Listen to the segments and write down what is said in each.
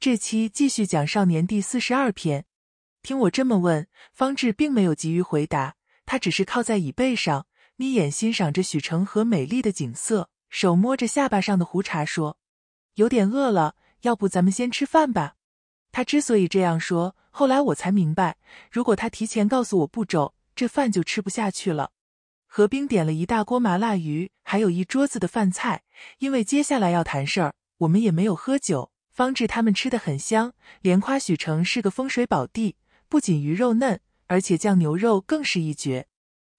这期继续讲《少年》第四十二篇。听我这么问，方志并没有急于回答，他只是靠在椅背上，眯眼欣赏着许成和美丽的景色，手摸着下巴上的胡茬说：“有点饿了，要不咱们先吃饭吧。”他之所以这样说，后来我才明白，如果他提前告诉我步骤，这饭就吃不下去了。何冰点了一大锅麻辣鱼，还有一桌子的饭菜，因为接下来要谈事儿，我们也没有喝酒。方志他们吃的很香，连夸许城是个风水宝地，不仅鱼肉嫩，而且酱牛肉更是一绝。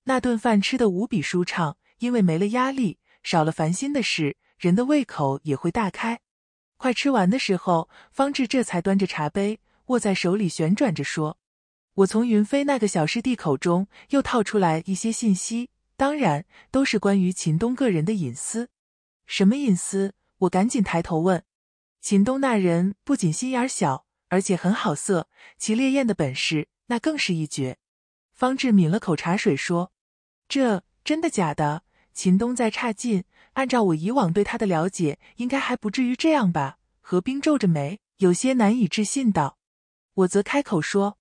那顿饭吃的无比舒畅，因为没了压力，少了烦心的事，人的胃口也会大开。快吃完的时候，方志这才端着茶杯，握在手里旋转着说：“我从云飞那个小师弟口中又套出来一些信息，当然都是关于秦东个人的隐私。”“什么隐私？”我赶紧抬头问。秦东那人不仅心眼小，而且很好色，其烈焰的本事那更是一绝。方志抿了口茶水说：“这真的假的？秦东再差劲，按照我以往对他的了解，应该还不至于这样吧？”何冰皱着眉，有些难以置信道：“我则开口说，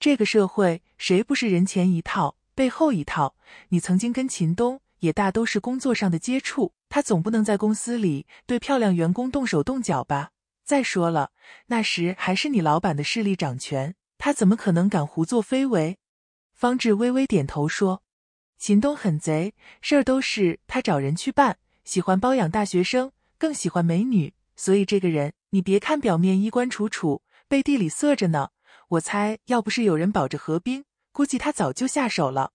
这个社会谁不是人前一套，背后一套？你曾经跟秦东也大都是工作上的接触。”他总不能在公司里对漂亮员工动手动脚吧？再说了，那时还是你老板的势力掌权，他怎么可能敢胡作非为？方志微微点头说：“秦东很贼，事儿都是他找人去办，喜欢包养大学生，更喜欢美女。所以这个人，你别看表面衣冠楚楚，背地里色着呢。我猜，要不是有人保着何冰，估计他早就下手了。”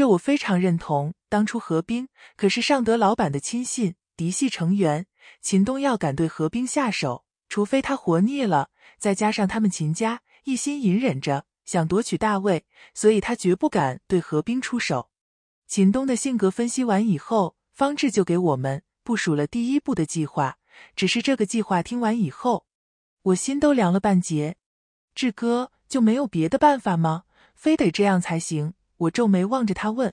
这我非常认同。当初何冰可是尚德老板的亲信、嫡系成员，秦东要敢对何冰下手，除非他活腻了。再加上他们秦家一心隐忍着，想夺取大位，所以他绝不敢对何冰出手。秦东的性格分析完以后，方志就给我们部署了第一步的计划。只是这个计划听完以后，我心都凉了半截。志哥就没有别的办法吗？非得这样才行？我皱眉望着他问：“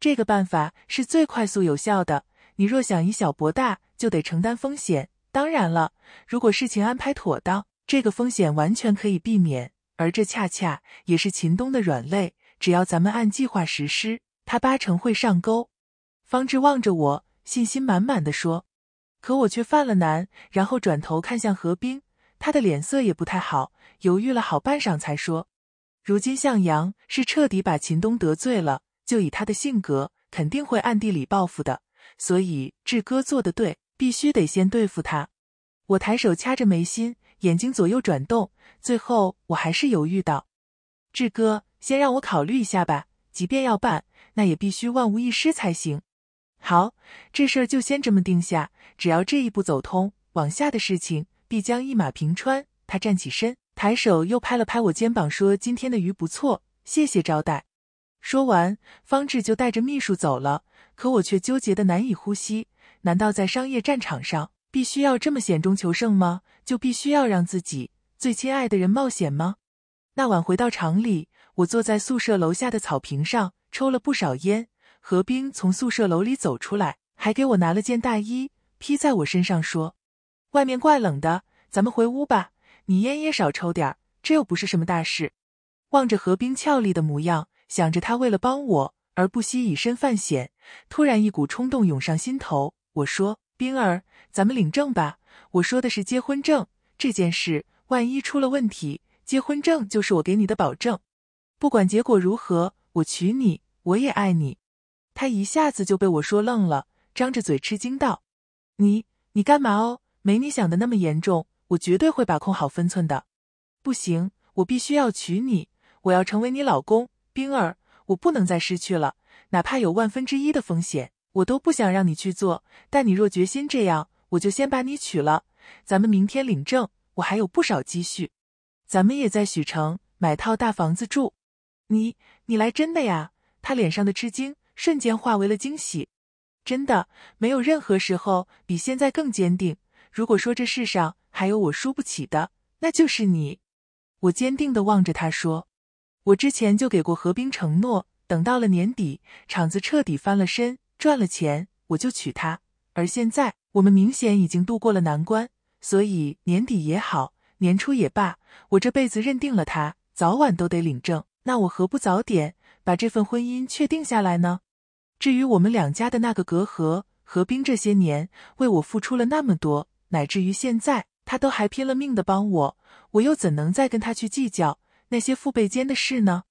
这个办法是最快速有效的。你若想以小博大，就得承担风险。当然了，如果事情安排妥当，这个风险完全可以避免。而这恰恰也是秦东的软肋。只要咱们按计划实施，他八成会上钩。”方志望着我，信心满满的说：“可我却犯了难。”然后转头看向何冰，他的脸色也不太好，犹豫了好半晌才说。如今向阳是彻底把秦东得罪了，就以他的性格，肯定会暗地里报复的。所以志哥做的对，必须得先对付他。我抬手掐着眉心，眼睛左右转动，最后我还是犹豫道：“志哥，先让我考虑一下吧。即便要办，那也必须万无一失才行。”好，这事儿就先这么定下。只要这一步走通，往下的事情必将一马平川。他站起身。抬手又拍了拍我肩膀，说：“今天的鱼不错，谢谢招待。”说完，方志就带着秘书走了。可我却纠结的难以呼吸。难道在商业战场上，必须要这么险中求胜吗？就必须要让自己最亲爱的人冒险吗？那晚回到厂里，我坐在宿舍楼下的草坪上，抽了不少烟。何冰从宿舍楼里走出来，还给我拿了件大衣披在我身上，说：“外面怪冷的，咱们回屋吧。”你烟也少抽点儿，这又不是什么大事。望着何冰俏丽的模样，想着她为了帮我而不惜以身犯险，突然一股冲动涌上心头。我说：“冰儿，咱们领证吧。”我说的是结婚证这件事，万一出了问题，结婚证就是我给你的保证。不管结果如何，我娶你，我也爱你。他一下子就被我说愣了，张着嘴吃惊道：“你你干嘛哦？没你想的那么严重。”我绝对会把控好分寸的，不行，我必须要娶你，我要成为你老公，冰儿，我不能再失去了，哪怕有万分之一的风险，我都不想让你去做。但你若决心这样，我就先把你娶了，咱们明天领证，我还有不少积蓄，咱们也在许城买套大房子住。你，你来真的呀？他脸上的吃惊瞬间化为了惊喜，真的，没有任何时候比现在更坚定。如果说这世上，还有我输不起的，那就是你。我坚定的望着他说：“我之前就给过何冰承诺，等到了年底，厂子彻底翻了身，赚了钱，我就娶她。而现在，我们明显已经度过了难关，所以年底也好，年初也罢，我这辈子认定了她，早晚都得领证。那我何不早点把这份婚姻确定下来呢？至于我们两家的那个隔阂，何冰这些年为我付出了那么多，乃至于现在。”他都还拼了命的帮我，我又怎能再跟他去计较那些父辈间的事呢？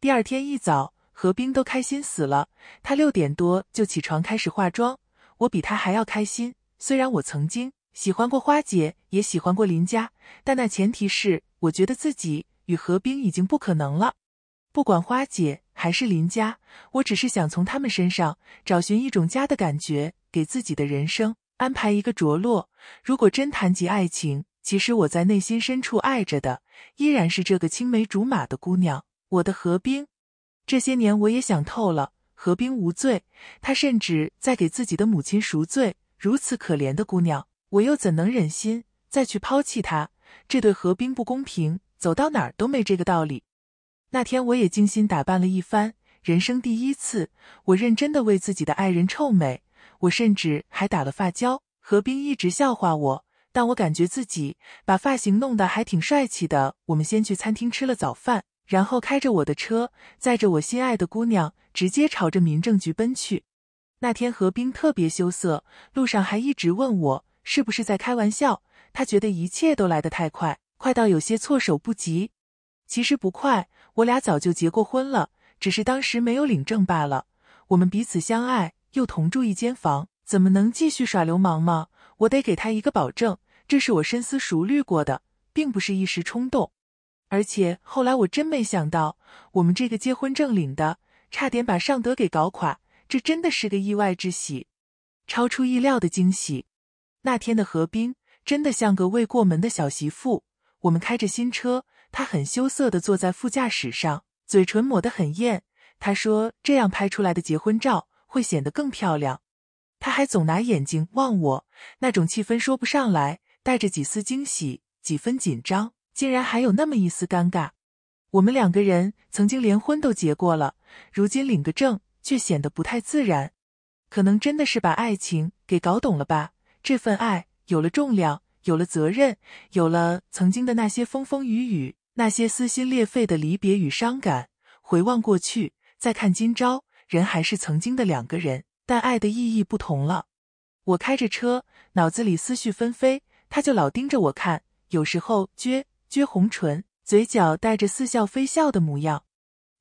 第二天一早，何冰都开心死了，他六点多就起床开始化妆。我比他还要开心，虽然我曾经喜欢过花姐，也喜欢过林家，但那前提是我觉得自己与何冰已经不可能了。不管花姐还是林家，我只是想从他们身上找寻一种家的感觉，给自己的人生。安排一个着落。如果真谈及爱情，其实我在内心深处爱着的依然是这个青梅竹马的姑娘，我的何冰。这些年我也想透了，何冰无罪，她甚至在给自己的母亲赎罪。如此可怜的姑娘，我又怎能忍心再去抛弃她？这对何冰不公平，走到哪儿都没这个道理。那天我也精心打扮了一番，人生第一次，我认真的为自己的爱人臭美。我甚至还打了发胶，何冰一直笑话我，但我感觉自己把发型弄得还挺帅气的。我们先去餐厅吃了早饭，然后开着我的车，载着我心爱的姑娘，直接朝着民政局奔去。那天何冰特别羞涩，路上还一直问我是不是在开玩笑。他觉得一切都来得太快，快到有些措手不及。其实不快，我俩早就结过婚了，只是当时没有领证罢了。我们彼此相爱。又同住一间房，怎么能继续耍流氓吗？我得给他一个保证，这是我深思熟虑过的，并不是一时冲动。而且后来我真没想到，我们这个结婚证领的，差点把尚德给搞垮，这真的是个意外之喜，超出意料的惊喜。那天的何冰真的像个未过门的小媳妇，我们开着新车，她很羞涩的坐在副驾驶上，嘴唇抹得很艳。她说这样拍出来的结婚照。会显得更漂亮。他还总拿眼睛望我，那种气氛说不上来，带着几丝惊喜，几分紧张，竟然还有那么一丝尴尬。我们两个人曾经连婚都结过了，如今领个证却显得不太自然。可能真的是把爱情给搞懂了吧？这份爱有了重量，有了责任，有了曾经的那些风风雨雨，那些撕心裂肺的离别与伤感。回望过去，再看今朝。人还是曾经的两个人，但爱的意义不同了。我开着车，脑子里思绪纷飞，他就老盯着我看，有时候撅撅红唇，嘴角带着似笑非笑的模样。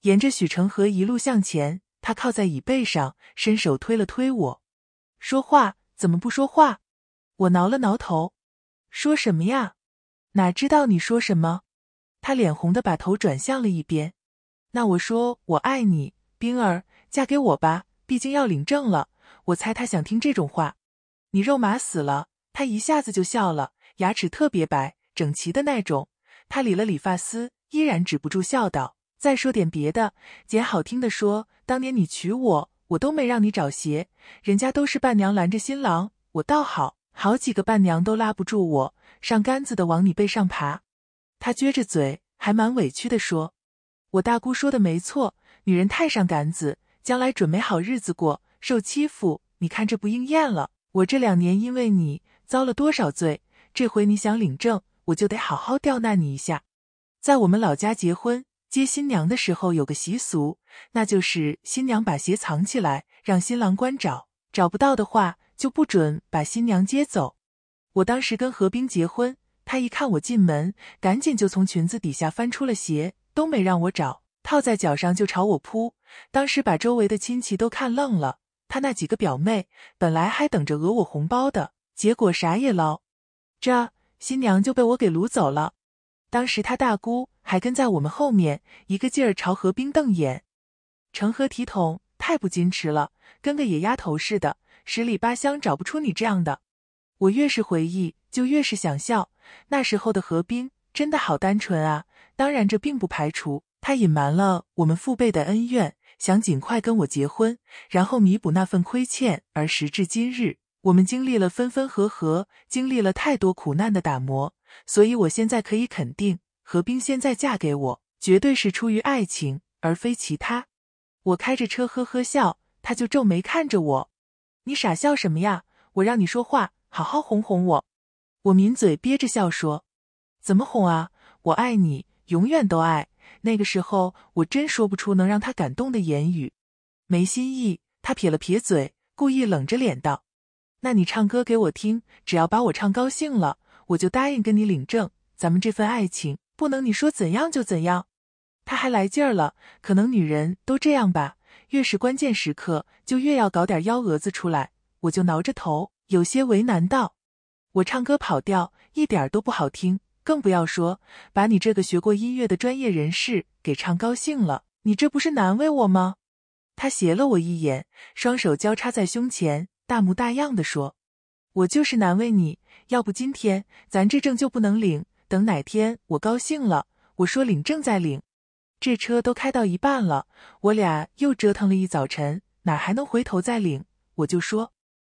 沿着许成河一路向前，他靠在椅背上，伸手推了推我，说话怎么不说话？我挠了挠头，说什么呀？哪知道你说什么？他脸红的把头转向了一边。那我说我爱你，冰儿。嫁给我吧，毕竟要领证了。我猜他想听这种话。你肉麻死了！他一下子就笑了，牙齿特别白、整齐的那种。他理了理发丝，依然止不住笑道：“再说点别的，捡好听的说。当年你娶我，我都没让你找鞋，人家都是伴娘拦着新郎，我倒好，好几个伴娘都拉不住我，上杆子的往你背上爬。”他撅着嘴，还蛮委屈的说：“我大姑说的没错，女人太上杆子。”将来准没好日子过，受欺负。你看这不应验了。我这两年因为你遭了多少罪？这回你想领证，我就得好好刁难你一下。在我们老家结婚接新娘的时候有个习俗，那就是新娘把鞋藏起来，让新郎官找，找不到的话就不准把新娘接走。我当时跟何冰结婚，他一看我进门，赶紧就从裙子底下翻出了鞋，都没让我找，套在脚上就朝我扑。当时把周围的亲戚都看愣了，他那几个表妹本来还等着讹我红包的，结果啥也捞，这新娘就被我给掳走了。当时他大姑还跟在我们后面，一个劲儿朝何冰瞪眼，成何体统？太不矜持了，跟个野丫头似的，十里八乡找不出你这样的。我越是回忆，就越是想笑。那时候的何冰真的好单纯啊，当然这并不排除。他隐瞒了我们父辈的恩怨，想尽快跟我结婚，然后弥补那份亏欠。而时至今日，我们经历了分分合合，经历了太多苦难的打磨。所以，我现在可以肯定，何冰现在嫁给我，绝对是出于爱情，而非其他。我开着车呵呵笑，他就皱眉看着我：“你傻笑什么呀？我让你说话，好好哄哄我。”我抿嘴憋着笑说：“怎么哄啊？我爱你，永远都爱。”那个时候，我真说不出能让他感动的言语，没心意。他撇了撇嘴，故意冷着脸道：“那你唱歌给我听，只要把我唱高兴了，我就答应跟你领证。咱们这份爱情不能你说怎样就怎样。”他还来劲儿了，可能女人都这样吧，越是关键时刻，就越要搞点幺蛾子出来。我就挠着头，有些为难道：“我唱歌跑调，一点儿都不好听。”更不要说把你这个学过音乐的专业人士给唱高兴了，你这不是难为我吗？他斜了我一眼，双手交叉在胸前，大模大样的说：“我就是难为你，要不今天咱这证就不能领。等哪天我高兴了，我说领证再领。这车都开到一半了，我俩又折腾了一早晨，哪还能回头再领？我就说，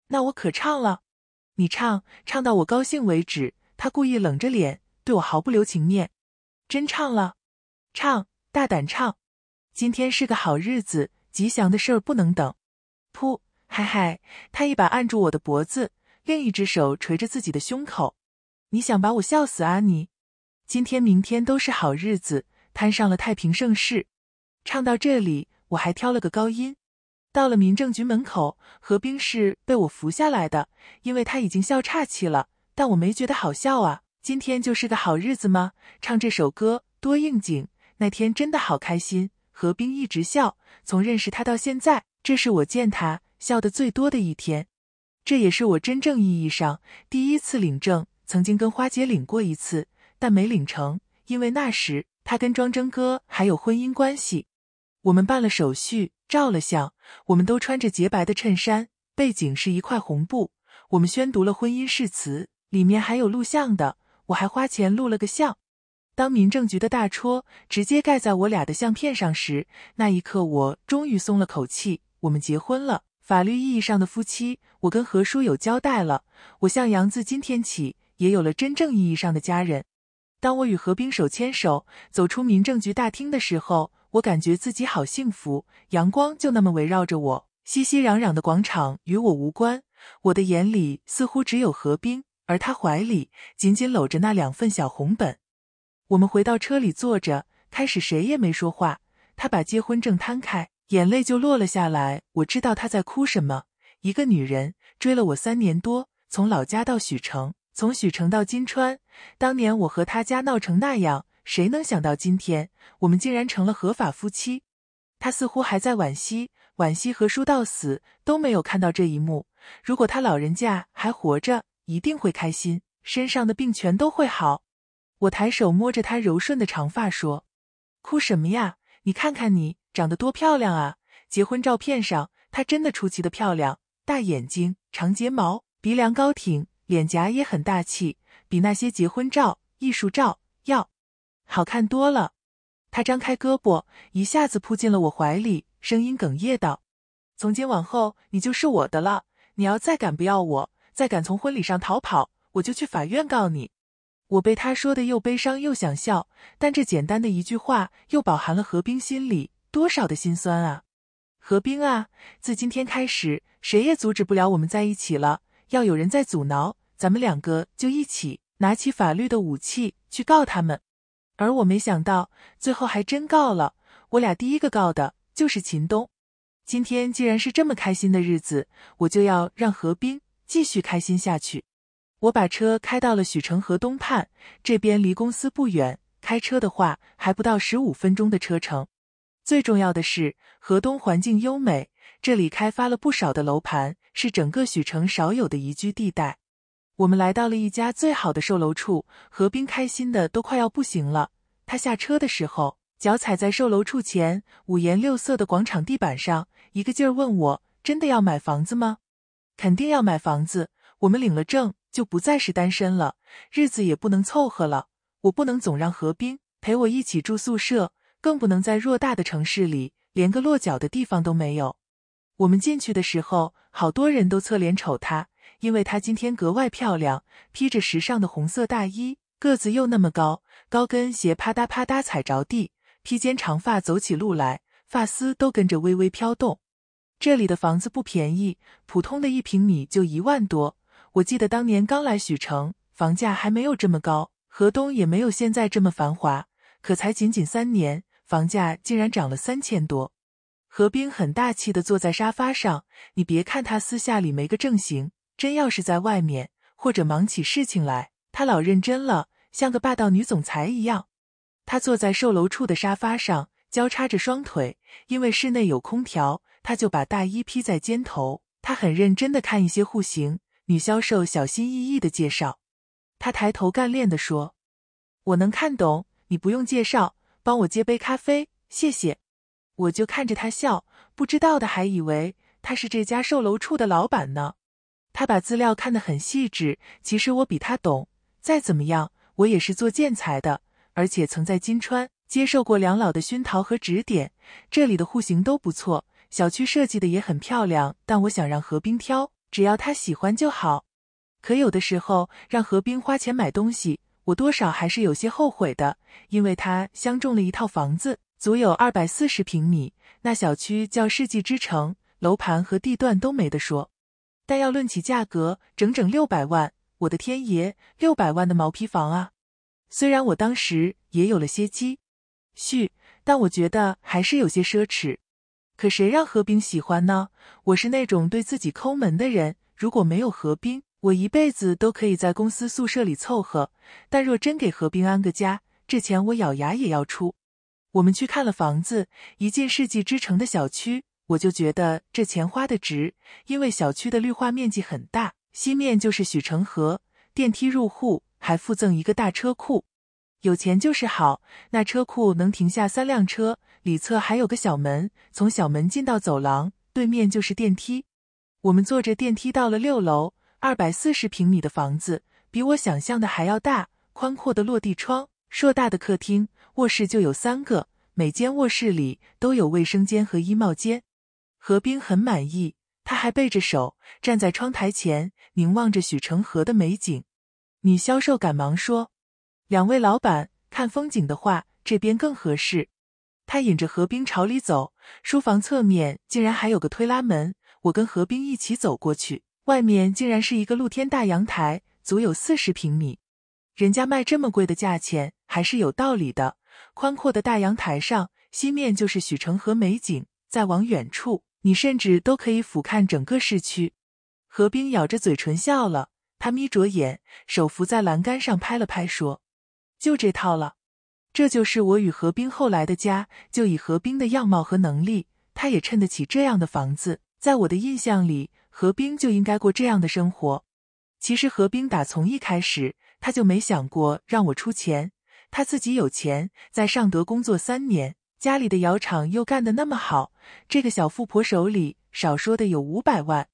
那我可唱了，你唱，唱到我高兴为止。”他故意冷着脸。对我毫不留情面，真唱了，唱大胆唱，今天是个好日子，吉祥的事儿不能等。噗，嗨嗨，他一把按住我的脖子，另一只手捶着自己的胸口。你想把我笑死啊你？今天明天都是好日子，摊上了太平盛世。唱到这里，我还挑了个高音。到了民政局门口，何冰是被我扶下来的，因为他已经笑岔气了，但我没觉得好笑啊。今天就是个好日子吗？唱这首歌多应景。那天真的好开心，何冰一直笑。从认识他到现在，这是我见他笑的最多的一天。这也是我真正意义上第一次领证。曾经跟花姐领过一次，但没领成，因为那时她跟庄铮哥还有婚姻关系。我们办了手续，照了相。我们都穿着洁白的衬衫，背景是一块红布。我们宣读了婚姻誓词，里面还有录像的。我还花钱录了个像，当民政局的大戳直接盖在我俩的相片上时，那一刻我终于松了口气。我们结婚了，法律意义上的夫妻。我跟何叔有交代了，我向杨自今天起也有了真正意义上的家人。当我与何冰手牵手走出民政局大厅的时候，我感觉自己好幸福。阳光就那么围绕着我，熙熙攘攘的广场与我无关，我的眼里似乎只有何冰。而他怀里紧紧搂着那两份小红本，我们回到车里坐着，开始谁也没说话。他把结婚证摊开，眼泪就落了下来。我知道他在哭什么。一个女人追了我三年多，从老家到许城，从许城到金川。当年我和他家闹成那样，谁能想到今天我们竟然成了合法夫妻？他似乎还在惋惜，惋惜何叔到死都没有看到这一幕。如果他老人家还活着……一定会开心，身上的病全都会好。我抬手摸着她柔顺的长发说：“哭什么呀？你看看你长得多漂亮啊！结婚照片上她真的出奇的漂亮，大眼睛、长睫毛、鼻梁高挺，脸颊也很大气，比那些结婚照、艺术照要好看多了。”她张开胳膊，一下子扑进了我怀里，声音哽咽道：“从今往后，你就是我的了。你要再敢不要我。”再敢从婚礼上逃跑，我就去法院告你！我被他说的又悲伤又想笑，但这简单的一句话，又饱含了何冰心里多少的心酸啊！何冰啊，自今天开始，谁也阻止不了我们在一起了。要有人在阻挠，咱们两个就一起拿起法律的武器去告他们。而我没想到，最后还真告了。我俩第一个告的就是秦东。今天既然是这么开心的日子，我就要让何冰。继续开心下去。我把车开到了许城河东畔，这边离公司不远，开车的话还不到十五分钟的车程。最重要的是，河东环境优美，这里开发了不少的楼盘，是整个许城少有的宜居地带。我们来到了一家最好的售楼处，何冰开心的都快要不行了。他下车的时候，脚踩在售楼处前五颜六色的广场地板上，一个劲儿问我：“真的要买房子吗？”肯定要买房子。我们领了证，就不再是单身了，日子也不能凑合了。我不能总让何冰陪我一起住宿舍，更不能在偌大的城市里连个落脚的地方都没有。我们进去的时候，好多人都侧脸瞅她，因为她今天格外漂亮，披着时尚的红色大衣，个子又那么高，高跟鞋啪嗒啪嗒踩着地，披肩长发走起路来，发丝都跟着微微飘动。这里的房子不便宜，普通的一平米就一万多。我记得当年刚来许城，房价还没有这么高，河东也没有现在这么繁华。可才仅仅三年，房价竟然涨了三千多。何冰很大气的坐在沙发上，你别看他私下里没个正形，真要是在外面或者忙起事情来，他老认真了，像个霸道女总裁一样。他坐在售楼处的沙发上，交叉着双腿，因为室内有空调。他就把大衣披在肩头，他很认真的看一些户型，女销售小心翼翼的介绍，他抬头干练的说：“我能看懂，你不用介绍，帮我接杯咖啡，谢谢。”我就看着他笑，不知道的还以为他是这家售楼处的老板呢。他把资料看得很细致，其实我比他懂。再怎么样，我也是做建材的，而且曾在金川接受过梁老的熏陶和指点，这里的户型都不错。小区设计的也很漂亮，但我想让何冰挑，只要他喜欢就好。可有的时候让何冰花钱买东西，我多少还是有些后悔的，因为他相中了一套房子，足有二百四十平米。那小区叫世纪之城，楼盘和地段都没得说，但要论起价格，整整六百万！我的天爷，六百万的毛坯房啊！虽然我当时也有了些积蓄，但我觉得还是有些奢侈。可谁让何冰喜欢呢？我是那种对自己抠门的人，如果没有何冰，我一辈子都可以在公司宿舍里凑合。但若真给何冰安个家，这钱我咬牙也要出。我们去看了房子，一进世纪之城的小区，我就觉得这钱花的值，因为小区的绿化面积很大，西面就是许成河，电梯入户还附赠一个大车库。有钱就是好，那车库能停下三辆车。里侧还有个小门，从小门进到走廊，对面就是电梯。我们坐着电梯到了六楼，二百四十平米的房子比我想象的还要大，宽阔的落地窗，硕大的客厅，卧室就有三个，每间卧室里都有卫生间和衣帽间。何冰很满意，他还背着手站在窗台前，凝望着许成河的美景。女销售赶忙说：“两位老板看风景的话，这边更合适。”他引着何冰朝里走，书房侧面竟然还有个推拉门。我跟何冰一起走过去，外面竟然是一个露天大阳台，足有四十平米。人家卖这么贵的价钱还是有道理的。宽阔的大阳台上，西面就是许城河美景，再往远处，你甚至都可以俯瞰整个市区。何冰咬着嘴唇笑了，他眯着眼，手扶在栏杆上拍了拍，说：“就这套了。”这就是我与何冰后来的家。就以何冰的样貌和能力，他也衬得起这样的房子。在我的印象里，何冰就应该过这样的生活。其实何冰打从一开始他就没想过让我出钱，他自己有钱，在尚德工作三年，家里的窑厂又干的那么好，这个小富婆手里少说的有五百万。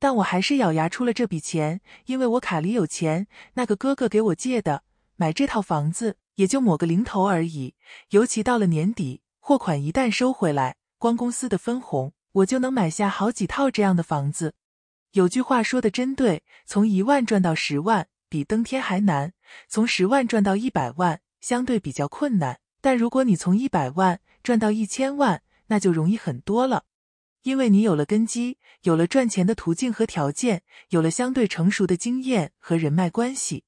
但我还是咬牙出了这笔钱，因为我卡里有钱，那个哥哥给我借的，买这套房子。也就抹个零头而已，尤其到了年底，货款一旦收回来，光公司的分红，我就能买下好几套这样的房子。有句话说的真对，从一万赚到十万比登天还难，从十万赚到一百万相对比较困难，但如果你从一百万赚到一千万，那就容易很多了，因为你有了根基，有了赚钱的途径和条件，有了相对成熟的经验和人脉关系。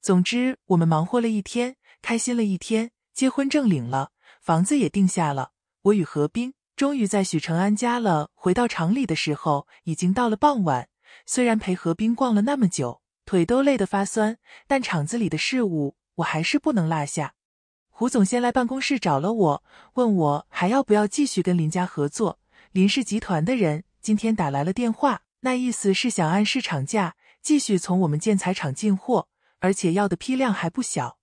总之，我们忙活了一天。开心了一天，结婚证领了，房子也定下了。我与何冰终于在许承安家了。回到厂里的时候，已经到了傍晚。虽然陪何冰逛了那么久，腿都累得发酸，但厂子里的事务我还是不能落下。胡总先来办公室找了我，问我还要不要继续跟林家合作。林氏集团的人今天打来了电话，那意思是想按市场价继续从我们建材厂进货，而且要的批量还不小。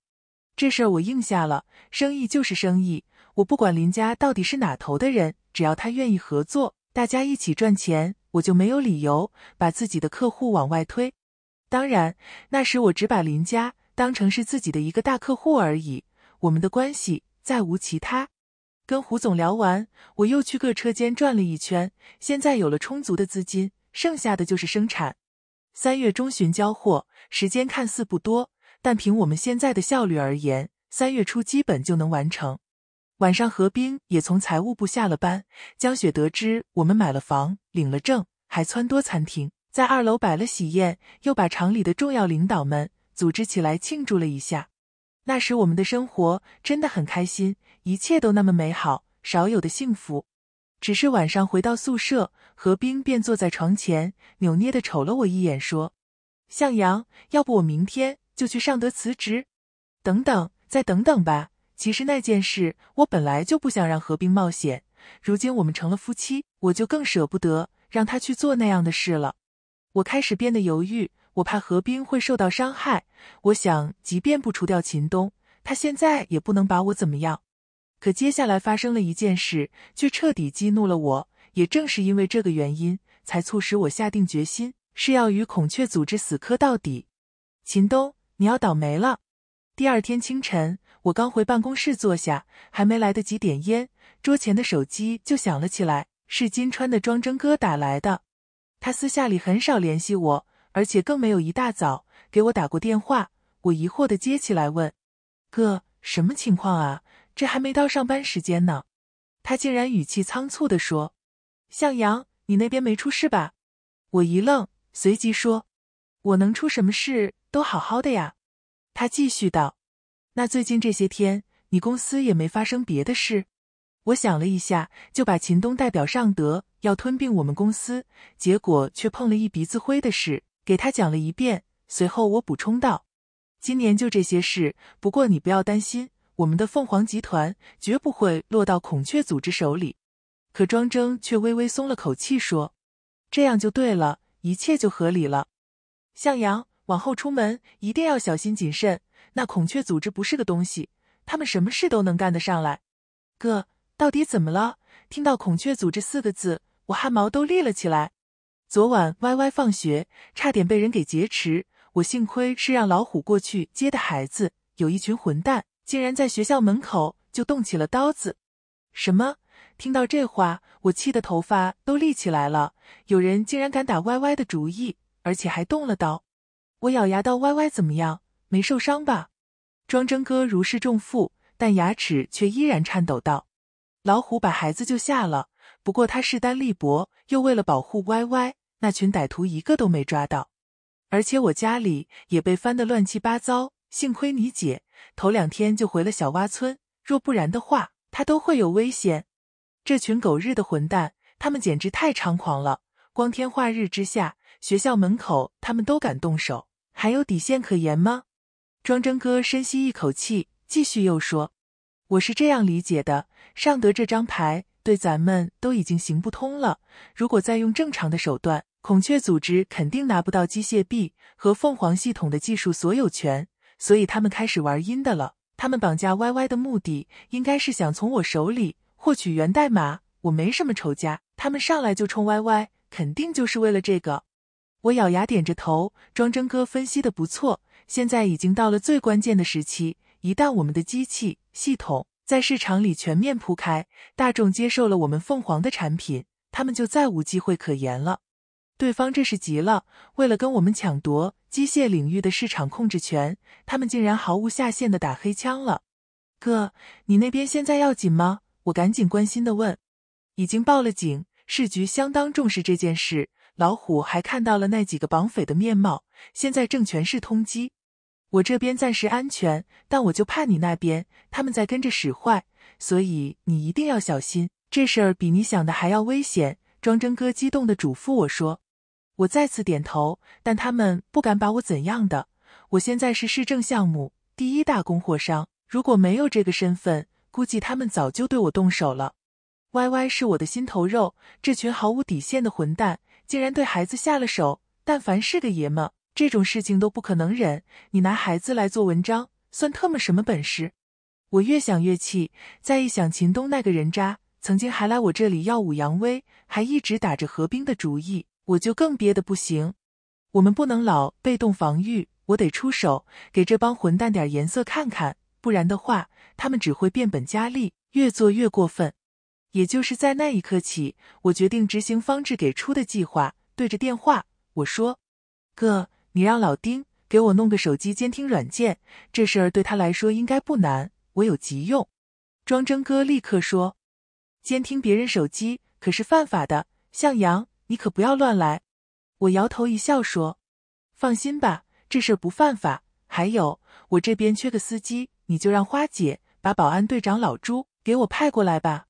这事儿我应下了，生意就是生意，我不管林家到底是哪头的人，只要他愿意合作，大家一起赚钱，我就没有理由把自己的客户往外推。当然，那时我只把林家当成是自己的一个大客户而已，我们的关系再无其他。跟胡总聊完，我又去各车间转了一圈。现在有了充足的资金，剩下的就是生产，三月中旬交货，时间看似不多。但凭我们现在的效率而言，三月初基本就能完成。晚上何冰也从财务部下了班，江雪得知我们买了房、领了证，还撺掇餐厅在二楼摆了喜宴，又把厂里的重要领导们组织起来庆祝了一下。那时我们的生活真的很开心，一切都那么美好，少有的幸福。只是晚上回到宿舍，何冰便坐在床前，扭捏的瞅了我一眼，说：“向阳，要不我明天？”就去尚德辞职，等等，再等等吧。其实那件事，我本来就不想让何冰冒险。如今我们成了夫妻，我就更舍不得让他去做那样的事了。我开始变得犹豫，我怕何冰会受到伤害。我想，即便不除掉秦东，他现在也不能把我怎么样。可接下来发生了一件事，却彻底激怒了我。也正是因为这个原因，才促使我下定决心，是要与孔雀组织死磕到底。秦东。你要倒霉了。第二天清晨，我刚回办公室坐下，还没来得及点烟，桌前的手机就响了起来，是金川的庄征哥打来的。他私下里很少联系我，而且更没有一大早给我打过电话。我疑惑的接起来问：“哥，什么情况啊？这还没到上班时间呢。”他竟然语气仓促的说：“向阳，你那边没出事吧？”我一愣，随即说：“我能出什么事？”都好好的呀，他继续道：“那最近这些天，你公司也没发生别的事。”我想了一下，就把秦东代表尚德要吞并我们公司，结果却碰了一鼻子灰的事给他讲了一遍。随后我补充道：“今年就这些事，不过你不要担心，我们的凤凰集团绝不会落到孔雀组织手里。”可庄征却微微松了口气说：“这样就对了，一切就合理了。”向阳。往后出门一定要小心谨慎。那孔雀组织不是个东西，他们什么事都能干得上来。哥，到底怎么了？听到“孔雀组织”四个字，我汗毛都立了起来。昨晚歪歪放学，差点被人给劫持，我幸亏是让老虎过去接的孩子。有一群混蛋，竟然在学校门口就动起了刀子。什么？听到这话，我气得头发都立起来了。有人竟然敢打歪歪的主意，而且还动了刀。我咬牙道：“歪歪怎么样？没受伤吧？”庄铮哥如释重负，但牙齿却依然颤抖道：“老虎把孩子救下了，不过他势单力薄，又为了保护歪歪，那群歹徒一个都没抓到。而且我家里也被翻得乱七八糟，幸亏你姐头两天就回了小洼村，若不然的话，她都会有危险。这群狗日的混蛋，他们简直太猖狂了！光天化日之下。”学校门口，他们都敢动手，还有底线可言吗？庄铮哥深吸一口气，继续又说：“我是这样理解的，尚德这张牌对咱们都已经行不通了。如果再用正常的手段，孔雀组织肯定拿不到机械臂和凤凰系统的技术所有权，所以他们开始玩阴的了。他们绑架 Y Y 的目的，应该是想从我手里获取源代码。我没什么仇家，他们上来就冲 Y Y，肯定就是为了这个。”我咬牙点着头，庄征哥分析的不错，现在已经到了最关键的时期。一旦我们的机器系统在市场里全面铺开，大众接受了我们凤凰的产品，他们就再无机会可言了。对方这是急了，为了跟我们抢夺机械领域的市场控制权，他们竟然毫无下限的打黑枪了。哥，你那边现在要紧吗？我赶紧关心的问。已经报了警，市局相当重视这件事。老虎还看到了那几个绑匪的面貌，现在正全市通缉。我这边暂时安全，但我就怕你那边他们在跟着使坏，所以你一定要小心。这事儿比你想的还要危险。”庄真哥激动的嘱咐我说。我再次点头，但他们不敢把我怎样的。我现在是市政项目第一大供货商，如果没有这个身份，估计他们早就对我动手了。歪歪是我的心头肉，这群毫无底线的混蛋。竟然对孩子下了手！但凡是个爷们，这种事情都不可能忍。你拿孩子来做文章，算特么什么本事？我越想越气，再一想秦东那个人渣，曾经还来我这里耀武扬威，还一直打着合兵的主意，我就更憋得不行。我们不能老被动防御，我得出手，给这帮混蛋点颜色看看。不然的话，他们只会变本加厉，越做越过分。也就是在那一刻起，我决定执行方志给出的计划。对着电话，我说：“哥，你让老丁给我弄个手机监听软件，这事儿对他来说应该不难。我有急用。”庄征哥立刻说：“监听别人手机可是犯法的，向阳，你可不要乱来。”我摇头一笑说：“放心吧，这事儿不犯法。还有，我这边缺个司机，你就让花姐把保安队长老朱给我派过来吧。”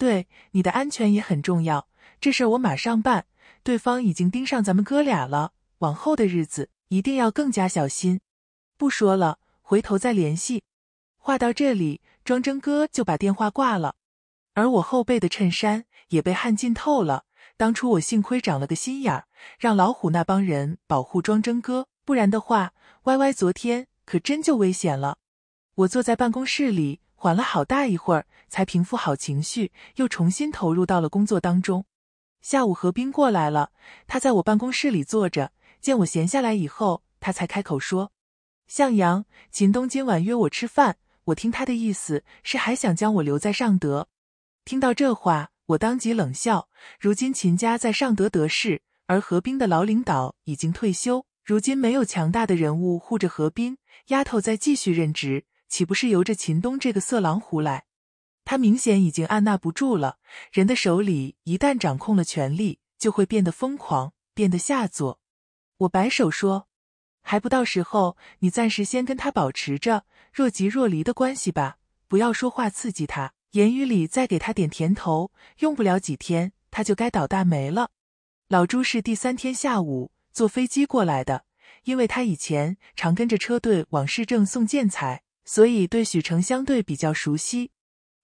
对你的安全也很重要，这事儿我马上办。对方已经盯上咱们哥俩了，往后的日子一定要更加小心。不说了，回头再联系。话到这里，庄征哥就把电话挂了。而我后背的衬衫也被汗浸透了。当初我幸亏长了个心眼儿，让老虎那帮人保护庄征哥，不然的话，歪歪昨天可真就危险了。我坐在办公室里。缓了好大一会儿，才平复好情绪，又重新投入到了工作当中。下午何冰过来了，他在我办公室里坐着，见我闲下来以后，他才开口说：“向阳，秦东今晚约我吃饭，我听他的意思是还想将我留在尚德。”听到这话，我当即冷笑。如今秦家在尚德得势，而何冰的老领导已经退休，如今没有强大的人物护着何冰，丫头在继续任职。岂不是由着秦东这个色狼胡来？他明显已经按捺不住了。人的手里一旦掌控了权力，就会变得疯狂，变得下作。我摆手说：“还不到时候，你暂时先跟他保持着若即若离的关系吧，不要说话刺激他，言语里再给他点甜头，用不了几天他就该倒大霉了。”老朱是第三天下午坐飞机过来的，因为他以前常跟着车队往市政送建材。所以对许成相对比较熟悉，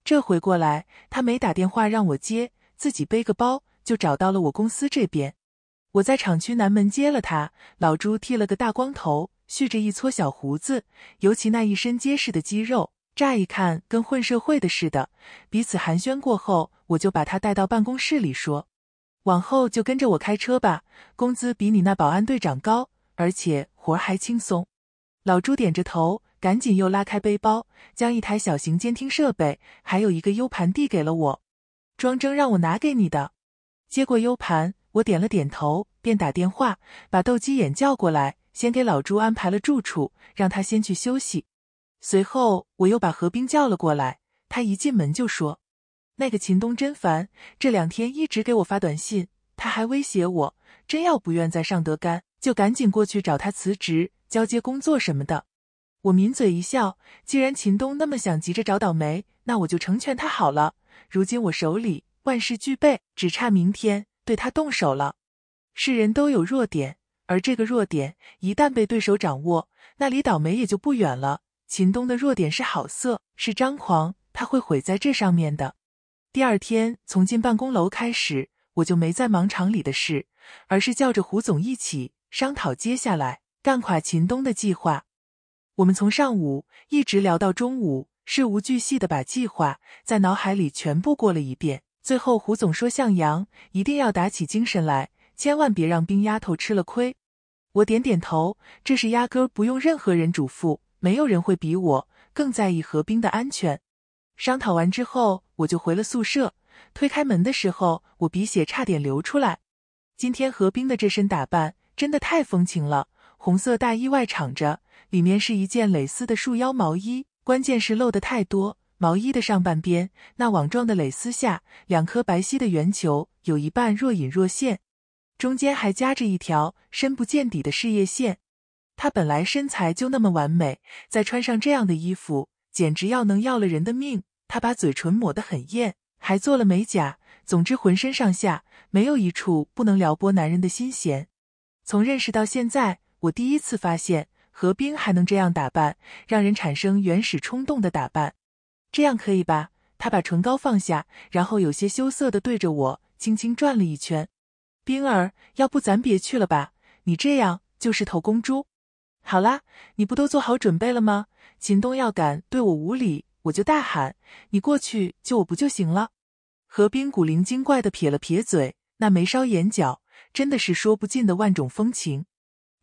这回过来他没打电话让我接，自己背个包就找到了我公司这边。我在厂区南门接了他，老朱剃了个大光头，蓄着一撮小胡子，尤其那一身结实的肌肉，乍一看跟混社会的似的。彼此寒暄过后，我就把他带到办公室里说：“往后就跟着我开车吧，工资比你那保安队长高，而且活还轻松。”老朱点着头。赶紧又拉开背包，将一台小型监听设备，还有一个 U 盘递给了我。庄铮让我拿给你的。接过 U 盘，我点了点头，便打电话把斗鸡眼叫过来，先给老朱安排了住处，让他先去休息。随后，我又把何冰叫了过来。他一进门就说：“那个秦东真烦，这两天一直给我发短信，他还威胁我，真要不愿在尚德干，就赶紧过去找他辞职，交接工作什么的。”我抿嘴一笑，既然秦东那么想急着找倒霉，那我就成全他好了。如今我手里万事俱备，只差明天对他动手了。是人都有弱点，而这个弱点一旦被对手掌握，那离倒霉也就不远了。秦东的弱点是好色，是张狂，他会毁在这上面的。第二天从进办公楼开始，我就没再忙厂里的事，而是叫着胡总一起商讨接下来干垮秦东的计划。我们从上午一直聊到中午，事无巨细的把计划在脑海里全部过了一遍。最后胡总说：“向阳，一定要打起精神来，千万别让冰丫头吃了亏。”我点点头，这是压根不用任何人嘱咐，没有人会比我更在意何冰的安全。商讨完之后，我就回了宿舍。推开门的时候，我鼻血差点流出来。今天何冰的这身打扮真的太风情了，红色大衣外敞着。里面是一件蕾丝的束腰毛衣，关键是露的太多。毛衣的上半边，那网状的蕾丝下，两颗白皙的圆球有一半若隐若现，中间还夹着一条深不见底的事业线。她本来身材就那么完美，再穿上这样的衣服，简直要能要了人的命。她把嘴唇抹得很艳，还做了美甲，总之浑身上下没有一处不能撩拨男人的心弦。从认识到现在，我第一次发现。何冰还能这样打扮，让人产生原始冲动的打扮，这样可以吧？他把唇膏放下，然后有些羞涩的对着我，轻轻转了一圈。冰儿，要不咱别去了吧？你这样就是头公猪。好啦，你不都做好准备了吗？秦东要敢对我无礼，我就大喊，你过去救我不就行了？何冰古灵精怪的撇了撇嘴，那眉梢眼角，真的是说不尽的万种风情。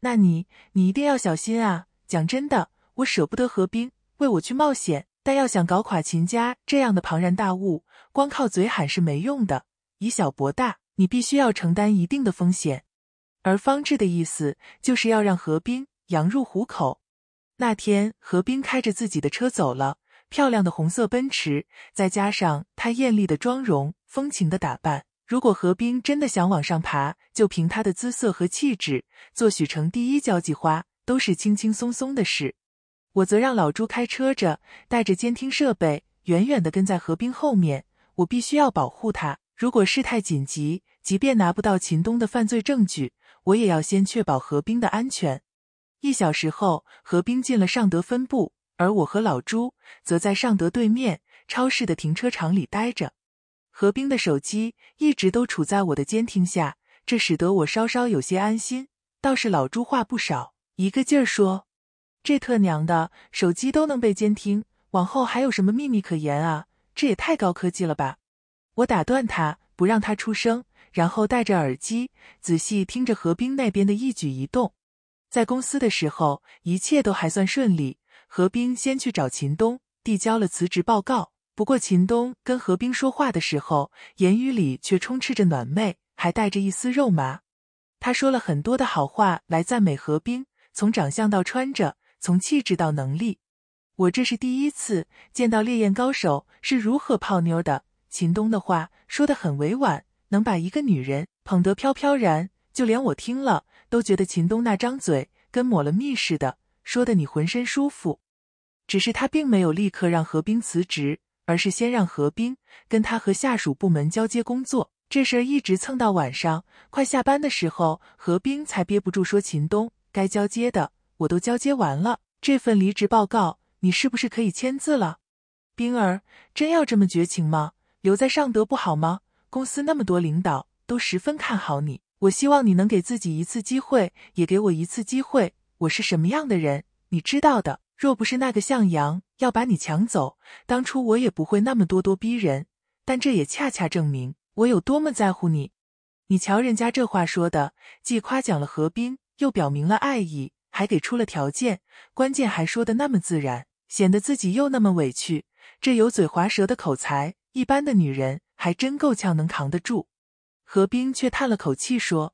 那你，你一定要小心啊！讲真的，我舍不得何冰为我去冒险，但要想搞垮秦家这样的庞然大物，光靠嘴喊是没用的。以小博大，你必须要承担一定的风险。而方志的意思就是要让何冰羊入虎口。那天，何冰开着自己的车走了，漂亮的红色奔驰，再加上她艳丽的妆容、风情的打扮。如果何冰真的想往上爬，就凭他的姿色和气质，做许城第一交际花都是轻轻松松的事。我则让老朱开车着，带着监听设备，远远的跟在何冰后面。我必须要保护他。如果事态紧急，即便拿不到秦东的犯罪证据，我也要先确保何冰的安全。一小时后，何冰进了尚德分部，而我和老朱则在尚德对面超市的停车场里待着。何冰的手机一直都处在我的监听下，这使得我稍稍有些安心。倒是老朱话不少，一个劲儿说：“这特娘的手机都能被监听，往后还有什么秘密可言啊？这也太高科技了吧！”我打断他，不让他出声，然后戴着耳机仔细听着何冰那边的一举一动。在公司的时候，一切都还算顺利。何冰先去找秦东递交了辞职报告。不过，秦东跟何冰说话的时候，言语里却充斥着暖昧，还带着一丝肉麻。他说了很多的好话来赞美何冰，从长相到穿着，从气质到能力。我这是第一次见到烈焰高手是如何泡妞的。秦东的话说得很委婉，能把一个女人捧得飘飘然，就连我听了都觉得秦东那张嘴跟抹了蜜似的，说的你浑身舒服。只是他并没有立刻让何冰辞职。而是先让何冰跟他和下属部门交接工作，这事儿一直蹭到晚上快下班的时候，何冰才憋不住说：“秦东，该交接的我都交接完了，这份离职报告你是不是可以签字了？”冰儿，真要这么绝情吗？留在尚德不好吗？公司那么多领导都十分看好你，我希望你能给自己一次机会，也给我一次机会。我是什么样的人，你知道的。若不是那个向阳要把你抢走，当初我也不会那么咄咄逼人。但这也恰恰证明我有多么在乎你。你瞧，人家这话说的，既夸奖了何冰，又表明了爱意，还给出了条件，关键还说的那么自然，显得自己又那么委屈。这油嘴滑舌的口才，一般的女人还真够呛能扛得住。何冰却叹了口气说：“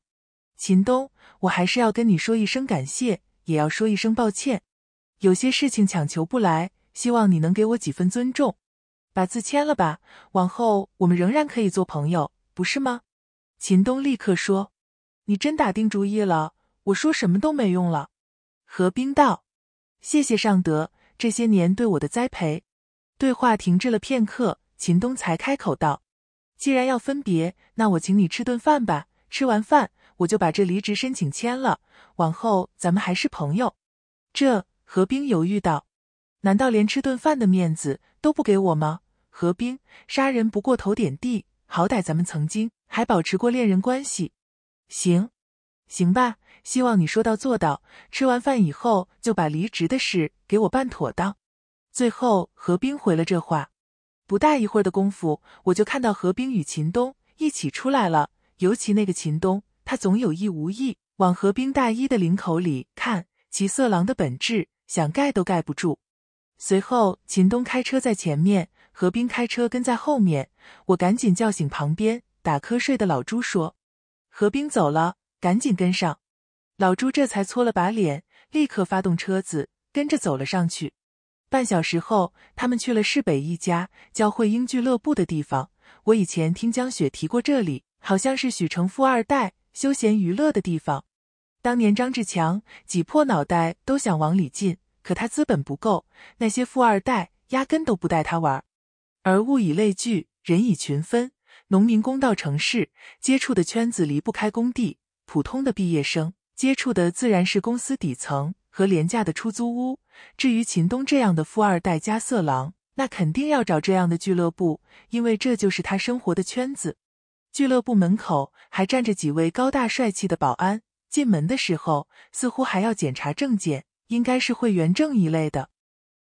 秦东，我还是要跟你说一声感谢，也要说一声抱歉。”有些事情强求不来，希望你能给我几分尊重，把字签了吧。往后我们仍然可以做朋友，不是吗？秦东立刻说：“你真打定主意了，我说什么都没用了。”何冰道：“谢谢尚德这些年对我的栽培。”对话停滞了片刻，秦东才开口道：“既然要分别，那我请你吃顿饭吧。吃完饭，我就把这离职申请签了。往后咱们还是朋友。”这。何冰犹豫道：“难道连吃顿饭的面子都不给我吗？”何冰杀人不过头点地，好歹咱们曾经还保持过恋人关系。行，行吧，希望你说到做到。吃完饭以后，就把离职的事给我办妥当。最后，何冰回了这话。不大一会儿的功夫，我就看到何冰与秦东一起出来了。尤其那个秦东，他总有意无意往何冰大衣的领口里看，其色狼的本质。想盖都盖不住。随后，秦东开车在前面，何冰开车跟在后面。我赶紧叫醒旁边打瞌睡的老朱，说：“何冰走了，赶紧跟上。”老朱这才搓了把脸，立刻发动车子，跟着走了上去。半小时后，他们去了市北一家叫“汇英俱乐部”的地方。我以前听江雪提过这里，好像是许成富二代休闲娱乐的地方。当年张志强挤破脑袋都想往里进，可他资本不够，那些富二代压根都不带他玩儿。而物以类聚，人以群分，农民工到城市接触的圈子离不开工地；普通的毕业生接触的自然是公司底层和廉价的出租屋。至于秦东这样的富二代加色狼，那肯定要找这样的俱乐部，因为这就是他生活的圈子。俱乐部门口还站着几位高大帅气的保安。进门的时候，似乎还要检查证件，应该是会员证一类的。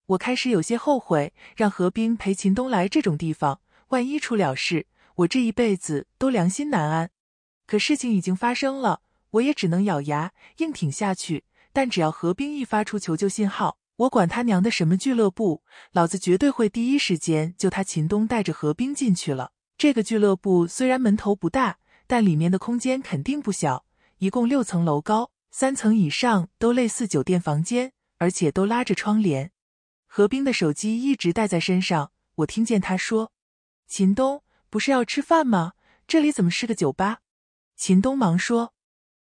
我开始有些后悔，让何冰陪秦东来这种地方，万一出了事，我这一辈子都良心难安。可事情已经发生了，我也只能咬牙硬挺下去。但只要何冰一发出求救信号，我管他娘的什么俱乐部，老子绝对会第一时间救他。秦东带着何冰进去了。这个俱乐部虽然门头不大，但里面的空间肯定不小。一共六层楼高，三层以上都类似酒店房间，而且都拉着窗帘。何冰的手机一直带在身上，我听见他说：“秦东不是要吃饭吗？这里怎么是个酒吧？”秦东忙说：“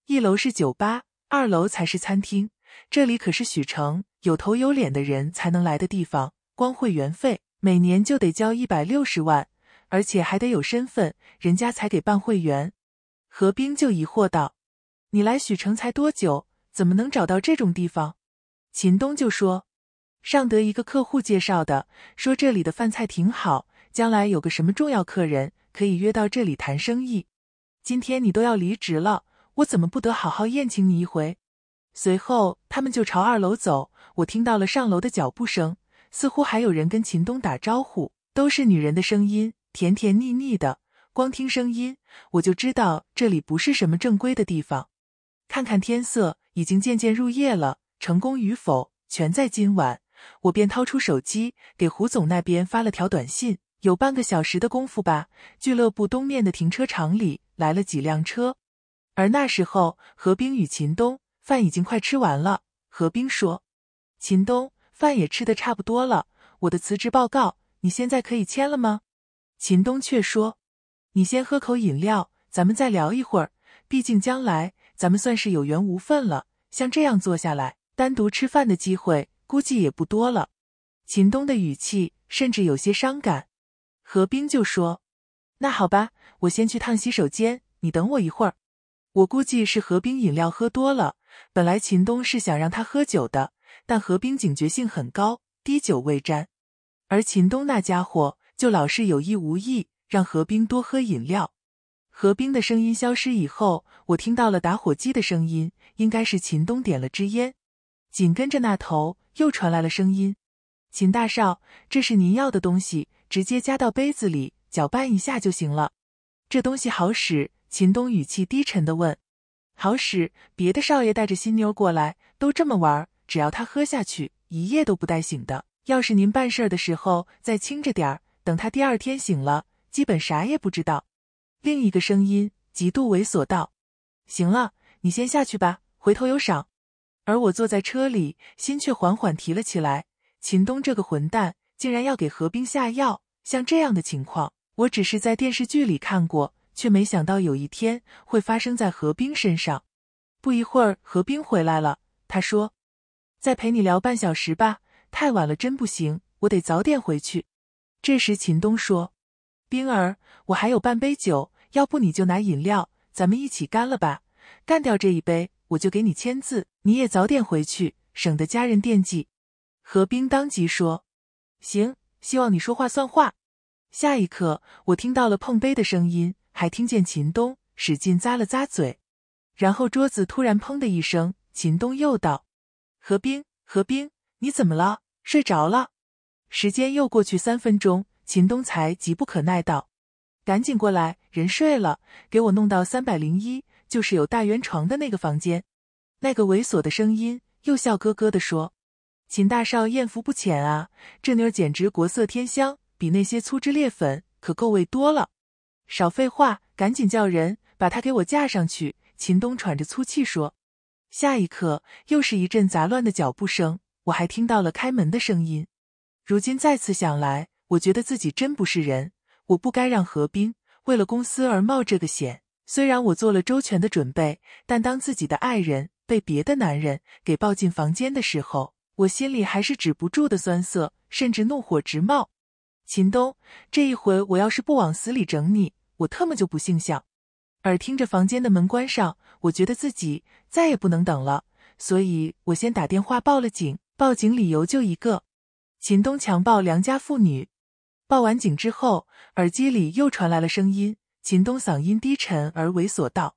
一楼是酒吧，二楼才是餐厅。这里可是许城有头有脸的人才能来的地方，光会员费每年就得交一百六十万，而且还得有身份，人家才给办会员。”何冰就疑惑道。你来许城才多久？怎么能找到这种地方？秦东就说：“尚德一个客户介绍的，说这里的饭菜挺好，将来有个什么重要客人，可以约到这里谈生意。今天你都要离职了，我怎么不得好好宴请你一回？”随后他们就朝二楼走，我听到了上楼的脚步声，似乎还有人跟秦东打招呼，都是女人的声音，甜甜蜜蜜的。光听声音，我就知道这里不是什么正规的地方。看看天色，已经渐渐入夜了。成功与否，全在今晚。我便掏出手机，给胡总那边发了条短信。有半个小时的功夫吧。俱乐部东面的停车场里来了几辆车。而那时候，何冰与秦东饭已经快吃完了。何冰说：“秦东，饭也吃得差不多了，我的辞职报告你现在可以签了吗？”秦东却说：“你先喝口饮料，咱们再聊一会儿。毕竟将来……”咱们算是有缘无分了，像这样坐下来单独吃饭的机会估计也不多了。秦东的语气甚至有些伤感，何冰就说：“那好吧，我先去趟洗手间，你等我一会儿。”我估计是何冰饮料喝多了，本来秦东是想让他喝酒的，但何冰警觉性很高，滴酒未沾，而秦东那家伙就老是有意无意让何冰多喝饮料。何冰的声音消失以后，我听到了打火机的声音，应该是秦东点了支烟。紧跟着那头又传来了声音：“秦大少，这是您要的东西，直接加到杯子里搅拌一下就行了。这东西好使。”秦东语气低沉的问：“好使？别的少爷带着新妞过来都这么玩，只要他喝下去，一夜都不带醒的。要是您办事的时候再轻着点儿，等他第二天醒了，基本啥也不知道。”另一个声音极度猥琐道：“行了，你先下去吧，回头有赏。”而我坐在车里，心却缓缓提了起来。秦东这个混蛋竟然要给何冰下药！像这样的情况，我只是在电视剧里看过，却没想到有一天会发生在何冰身上。不一会儿，何冰回来了，他说：“再陪你聊半小时吧，太晚了真不行，我得早点回去。”这时，秦东说：“冰儿，我还有半杯酒。”要不你就拿饮料，咱们一起干了吧！干掉这一杯，我就给你签字。你也早点回去，省得家人惦记。何冰当即说：“行，希望你说话算话。”下一刻，我听到了碰杯的声音，还听见秦东使劲咂了咂嘴。然后桌子突然砰的一声。秦东又道：“何冰，何冰，你怎么了？睡着了？”时间又过去三分钟，秦东才急不可耐道。赶紧过来，人睡了，给我弄到三百零一，就是有大圆床的那个房间。那个猥琐的声音又笑呵呵的说：“秦大少艳福不浅啊，这妞简直国色天香，比那些粗枝劣粉可够味多了。”少废话，赶紧叫人把她给我架上去。”秦东喘着粗气说。下一刻，又是一阵杂乱的脚步声，我还听到了开门的声音。如今再次想来，我觉得自己真不是人。我不该让何冰为了公司而冒这个险。虽然我做了周全的准备，但当自己的爱人被别的男人给抱进房间的时候，我心里还是止不住的酸涩，甚至怒火直冒。秦东，这一回我要是不往死里整你，我特么就不姓向！耳听着房间的门关上，我觉得自己再也不能等了，所以我先打电话报了警。报警理由就一个：秦东强暴良家妇女。报完警之后，耳机里又传来了声音。秦东嗓音低沉而猥琐道：“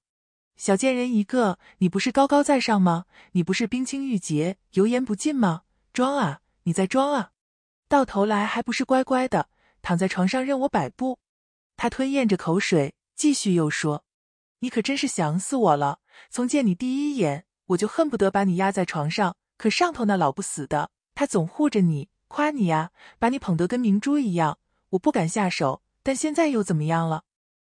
小贱人一个，你不是高高在上吗？你不是冰清玉洁、油盐不进吗？装啊，你在装啊！到头来还不是乖乖的躺在床上任我摆布。”他吞咽着口水，继续又说：“你可真是想死我了！从见你第一眼，我就恨不得把你压在床上。可上头那老不死的，他总护着你。”夸你呀，把你捧得跟明珠一样，我不敢下手。但现在又怎么样了？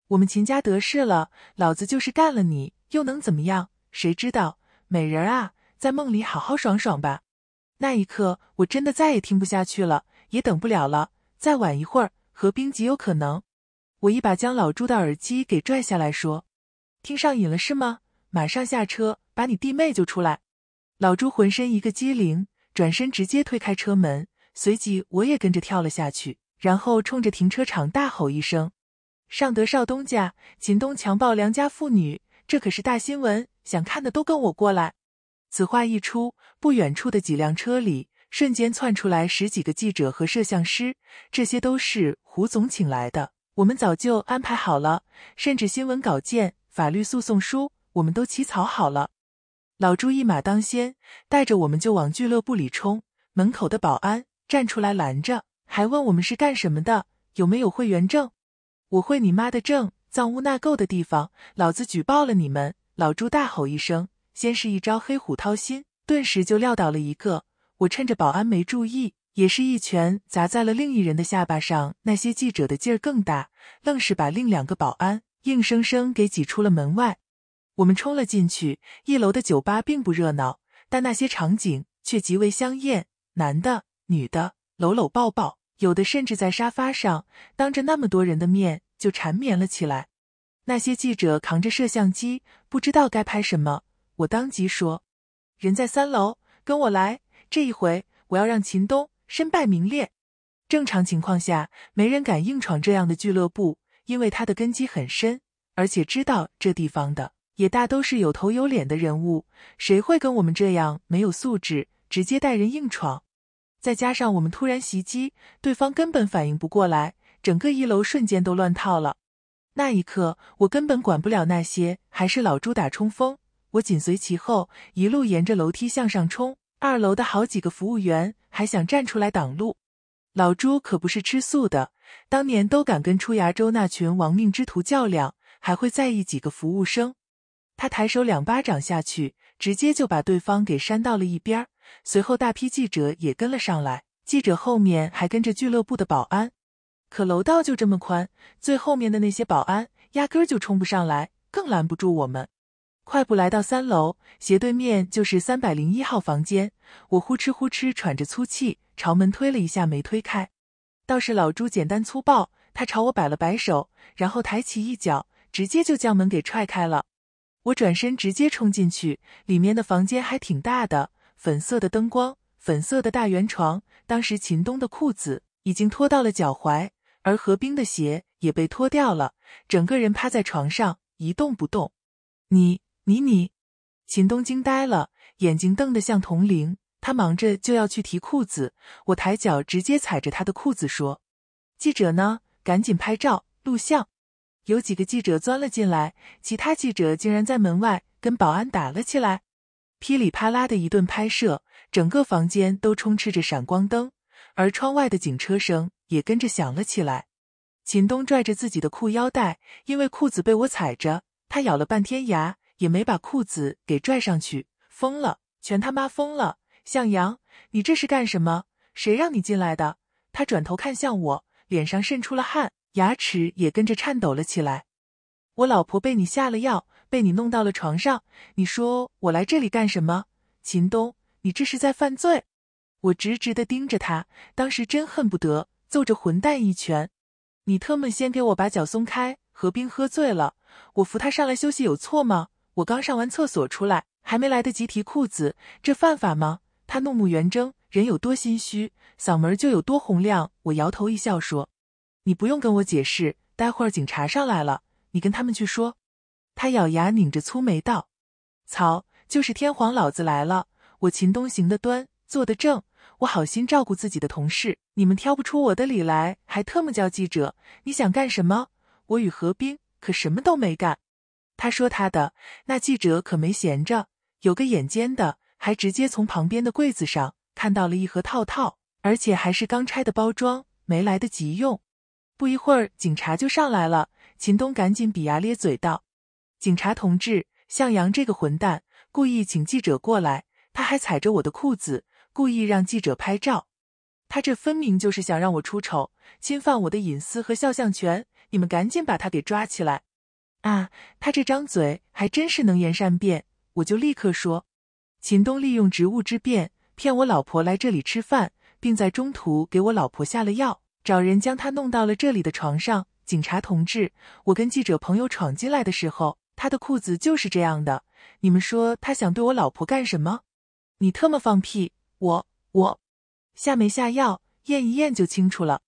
我们秦家得势了，老子就是干了你，又能怎么样？谁知道？美人啊，在梦里好好爽爽吧。那一刻，我真的再也听不下去了，也等不了了。再晚一会儿，何冰极有可能。我一把将老朱的耳机给拽下来，说：“听上瘾了是吗？马上下车，把你弟妹救出来。”老朱浑身一个机灵，转身直接推开车门。随即我也跟着跳了下去，然后冲着停车场大吼一声：“尚德少东家秦东强暴良家妇女，这可是大新闻！想看的都跟我过来！”此话一出，不远处的几辆车里瞬间窜出来十几个记者和摄像师，这些都是胡总请来的，我们早就安排好了，甚至新闻稿件、法律诉讼书我们都起草好了。老朱一马当先，带着我们就往俱乐部里冲，门口的保安。站出来拦着，还问我们是干什么的，有没有会员证？我会你妈的证！藏污纳垢的地方，老子举报了你们！老朱大吼一声，先是一招黑虎掏心，顿时就撂倒了一个。我趁着保安没注意，也是一拳砸在了另一人的下巴上。那些记者的劲儿更大，愣是把另两个保安硬生生给挤出了门外。我们冲了进去，一楼的酒吧并不热闹，但那些场景却极为香艳，男的。女的搂搂抱抱，有的甚至在沙发上，当着那么多人的面就缠绵了起来。那些记者扛着摄像机，不知道该拍什么。我当即说：“人在三楼，跟我来。这一回，我要让秦东身败名裂。”正常情况下，没人敢硬闯这样的俱乐部，因为他的根基很深，而且知道这地方的也大都是有头有脸的人物，谁会跟我们这样没有素质，直接带人硬闯？再加上我们突然袭击，对方根本反应不过来，整个一楼瞬间都乱套了。那一刻，我根本管不了那些，还是老朱打冲锋，我紧随其后，一路沿着楼梯向上冲。二楼的好几个服务员还想站出来挡路，老朱可不是吃素的，当年都敢跟出牙州那群亡命之徒较量，还会在意几个服务生？他抬手两巴掌下去，直接就把对方给扇到了一边儿。随后，大批记者也跟了上来。记者后面还跟着俱乐部的保安，可楼道就这么宽，最后面的那些保安压根儿就冲不上来，更拦不住我们。快步来到三楼，斜对面就是三百零一号房间。我呼哧呼哧喘着粗气，朝门推了一下，没推开。倒是老朱简单粗暴，他朝我摆了摆手，然后抬起一脚，直接就将门给踹开了。我转身直接冲进去，里面的房间还挺大的。粉色的灯光，粉色的大圆床。当时秦东的裤子已经脱到了脚踝，而何冰的鞋也被脱掉了，整个人趴在床上一动不动。你你你！秦东惊呆了，眼睛瞪得像铜铃。他忙着就要去提裤子，我抬脚直接踩着他的裤子说：“记者呢？赶紧拍照录像。”有几个记者钻了进来，其他记者竟然在门外跟保安打了起来。噼里啪啦的一顿拍摄，整个房间都充斥着闪光灯，而窗外的警车声也跟着响了起来。秦东拽着自己的裤腰带，因为裤子被我踩着，他咬了半天牙也没把裤子给拽上去，疯了，全他妈疯了！向阳，你这是干什么？谁让你进来的？他转头看向我，脸上渗出了汗，牙齿也跟着颤抖了起来。我老婆被你下了药。被你弄到了床上，你说我来这里干什么？秦东，你这是在犯罪！我直直的盯着他，当时真恨不得揍这混蛋一拳。你特么先给我把脚松开！何冰喝醉了，我扶他上来休息有错吗？我刚上完厕所出来，还没来得及提裤子，这犯法吗？他怒目圆睁，人有多心虚，嗓门就有多洪亮。我摇头一笑说：“你不用跟我解释，待会儿警察上来了，你跟他们去说。”他咬牙拧着粗眉道：“草，就是天皇老子来了，我秦东行的端坐得正，我好心照顾自己的同事，你们挑不出我的理来，还特么叫记者，你想干什么？我与何冰可什么都没干。”他说他的，那记者可没闲着，有个眼尖的还直接从旁边的柜子上看到了一盒套套，而且还是刚拆的包装，没来得及用。不一会儿，警察就上来了，秦东赶紧比牙咧嘴道。警察同志，向阳这个混蛋故意请记者过来，他还踩着我的裤子，故意让记者拍照，他这分明就是想让我出丑，侵犯我的隐私和肖像权。你们赶紧把他给抓起来！啊，他这张嘴还真是能言善辩，我就立刻说：秦东利用职务之便骗我老婆来这里吃饭，并在中途给我老婆下了药，找人将他弄到了这里的床上。警察同志，我跟记者朋友闯进来的时候。他的裤子就是这样的，你们说他想对我老婆干什么？你特么放屁！我我下没下药，验一验就清楚了。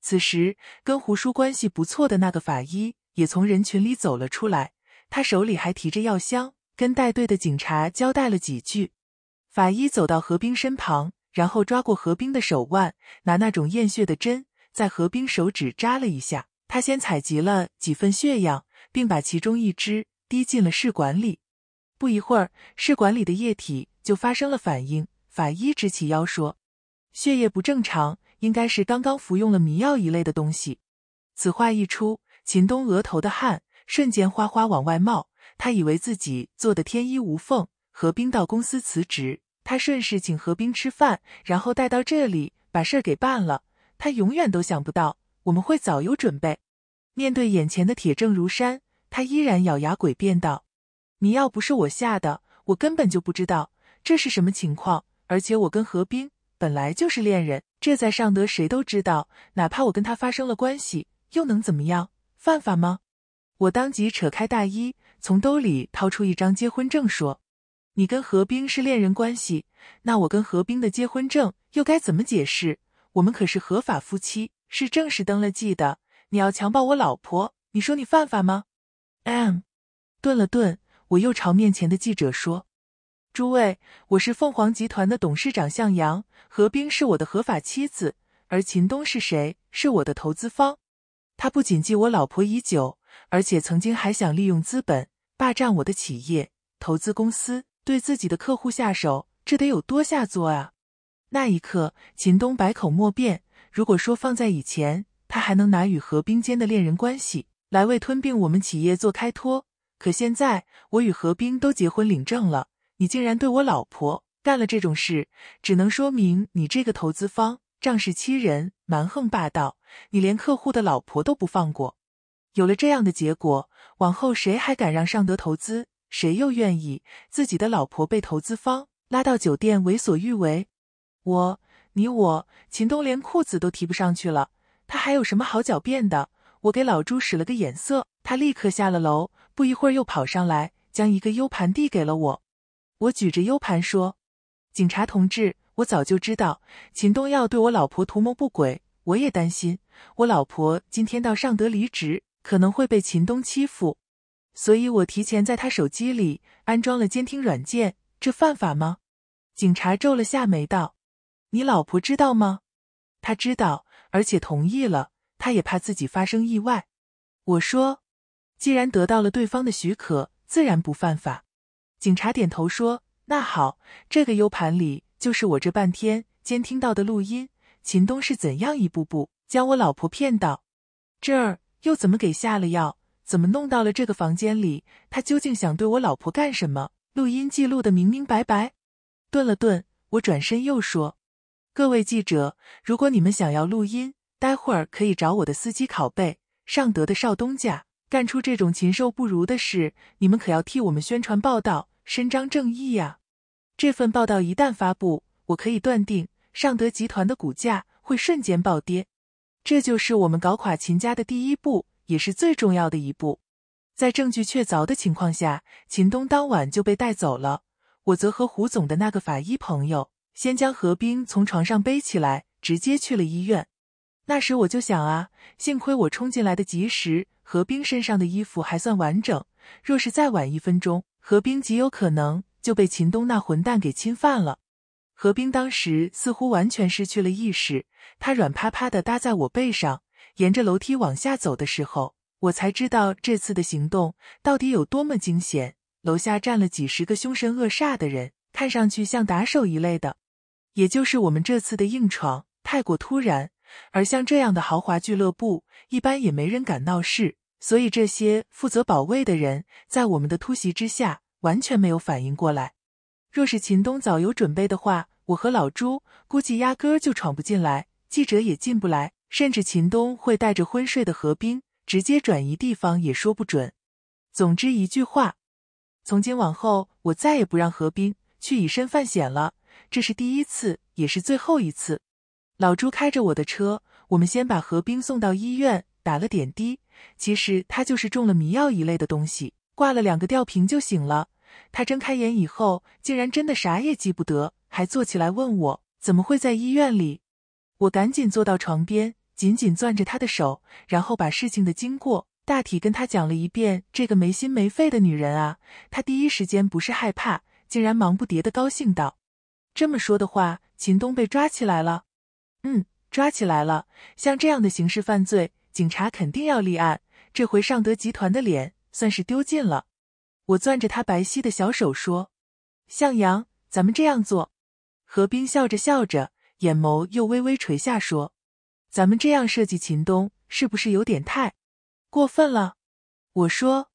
此时，跟胡叔关系不错的那个法医也从人群里走了出来，他手里还提着药箱，跟带队的警察交代了几句。法医走到何冰身旁，然后抓过何冰的手腕，拿那种验血的针在何冰手指扎了一下，他先采集了几份血样。并把其中一只滴进了试管里，不一会儿，试管里的液体就发生了反应。法医直起腰说：“血液不正常，应该是刚刚服用了迷药一类的东西。”此话一出，秦东额头的汗瞬间哗哗往外冒。他以为自己做的天衣无缝，何冰到公司辞职，他顺势请何冰吃饭，然后带到这里把事儿给办了。他永远都想不到，我们会早有准备。面对眼前的铁证如山。他依然咬牙诡辩道：“你要不是我下的，我根本就不知道这是什么情况。而且我跟何冰本来就是恋人，这在尚德谁都知道。哪怕我跟他发生了关系，又能怎么样？犯法吗？”我当即扯开大衣，从兜里掏出一张结婚证，说：“你跟何冰是恋人关系，那我跟何冰的结婚证又该怎么解释？我们可是合法夫妻，是正式登了记的。你要强暴我老婆，你说你犯法吗？” m，顿了顿，我又朝面前的记者说：“诸位，我是凤凰集团的董事长向阳，何冰是我的合法妻子，而秦东是谁？是我的投资方。他不仅记我老婆已久，而且曾经还想利用资本霸占我的企业、投资公司，对自己的客户下手，这得有多下作啊！”那一刻，秦东百口莫辩。如果说放在以前，他还能拿与何冰间的恋人关系。来为吞并我们企业做开脱，可现在我与何冰都结婚领证了，你竟然对我老婆干了这种事，只能说明你这个投资方仗势欺人、蛮横霸道，你连客户的老婆都不放过。有了这样的结果，往后谁还敢让尚德投资？谁又愿意自己的老婆被投资方拉到酒店为所欲为？我、你、我，秦东连裤子都提不上去了，他还有什么好狡辩的？我给老朱使了个眼色，他立刻下了楼，不一会儿又跑上来，将一个 U 盘递给了我。我举着 U 盘说：“警察同志，我早就知道秦东要对我老婆图谋不轨，我也担心我老婆今天到尚德离职可能会被秦东欺负，所以我提前在他手机里安装了监听软件。这犯法吗？”警察皱了下眉道：“你老婆知道吗？”“她知道，而且同意了。”他也怕自己发生意外。我说：“既然得到了对方的许可，自然不犯法。”警察点头说：“那好，这个 U 盘里就是我这半天监听到的录音。秦东是怎样一步步将我老婆骗到这儿，又怎么给下了药，怎么弄到了这个房间里？他究竟想对我老婆干什么？录音记录的明明白白。”顿了顿，我转身又说：“各位记者，如果你们想要录音……”待会儿可以找我的司机拷贝尚德的少东家干出这种禽兽不如的事，你们可要替我们宣传报道，伸张正义呀！这份报道一旦发布，我可以断定尚德集团的股价会瞬间暴跌。这就是我们搞垮秦家的第一步，也是最重要的一步。在证据确凿的情况下，秦东当晚就被带走了。我则和胡总的那个法医朋友先将何冰从床上背起来，直接去了医院。那时我就想啊，幸亏我冲进来的及时，何冰身上的衣服还算完整。若是再晚一分钟，何冰极有可能就被秦东那混蛋给侵犯了。何冰当时似乎完全失去了意识，他软趴趴的搭在我背上，沿着楼梯往下走的时候，我才知道这次的行动到底有多么惊险。楼下站了几十个凶神恶煞的人，看上去像打手一类的，也就是我们这次的硬闯太过突然。而像这样的豪华俱乐部，一般也没人敢闹事，所以这些负责保卫的人，在我们的突袭之下，完全没有反应过来。若是秦东早有准备的话，我和老朱估计压根儿就闯不进来，记者也进不来，甚至秦东会带着昏睡的何冰直接转移地方，也说不准。总之一句话，从今往后，我再也不让何冰去以身犯险了，这是第一次，也是最后一次。老朱开着我的车，我们先把何冰送到医院，打了点滴。其实他就是中了迷药一类的东西，挂了两个吊瓶就醒了。他睁开眼以后，竟然真的啥也记不得，还坐起来问我怎么会在医院里。我赶紧坐到床边，紧紧攥着他的手，然后把事情的经过大体跟他讲了一遍。这个没心没肺的女人啊，她第一时间不是害怕，竟然忙不迭的高兴道：“这么说的话，秦东被抓起来了。”嗯，抓起来了。像这样的刑事犯罪，警察肯定要立案。这回尚德集团的脸算是丢尽了。我攥着他白皙的小手说：“向阳，咱们这样做。”何冰笑着笑着，眼眸又微微垂下说：“咱们这样设计秦东，是不是有点太过分了？”我说：“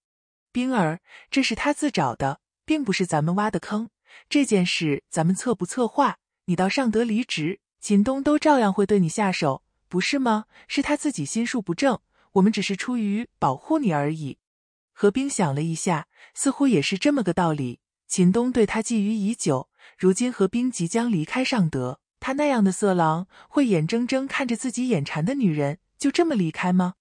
冰儿，这是他自找的，并不是咱们挖的坑。这件事咱们策不策划？你到尚德离职。”秦东都照样会对你下手，不是吗？是他自己心术不正。我们只是出于保护你而已。何冰想了一下，似乎也是这么个道理。秦东对他觊觎已久，如今何冰即将离开尚德，他那样的色狼会眼睁睁看着自己眼馋的女人就这么离开吗？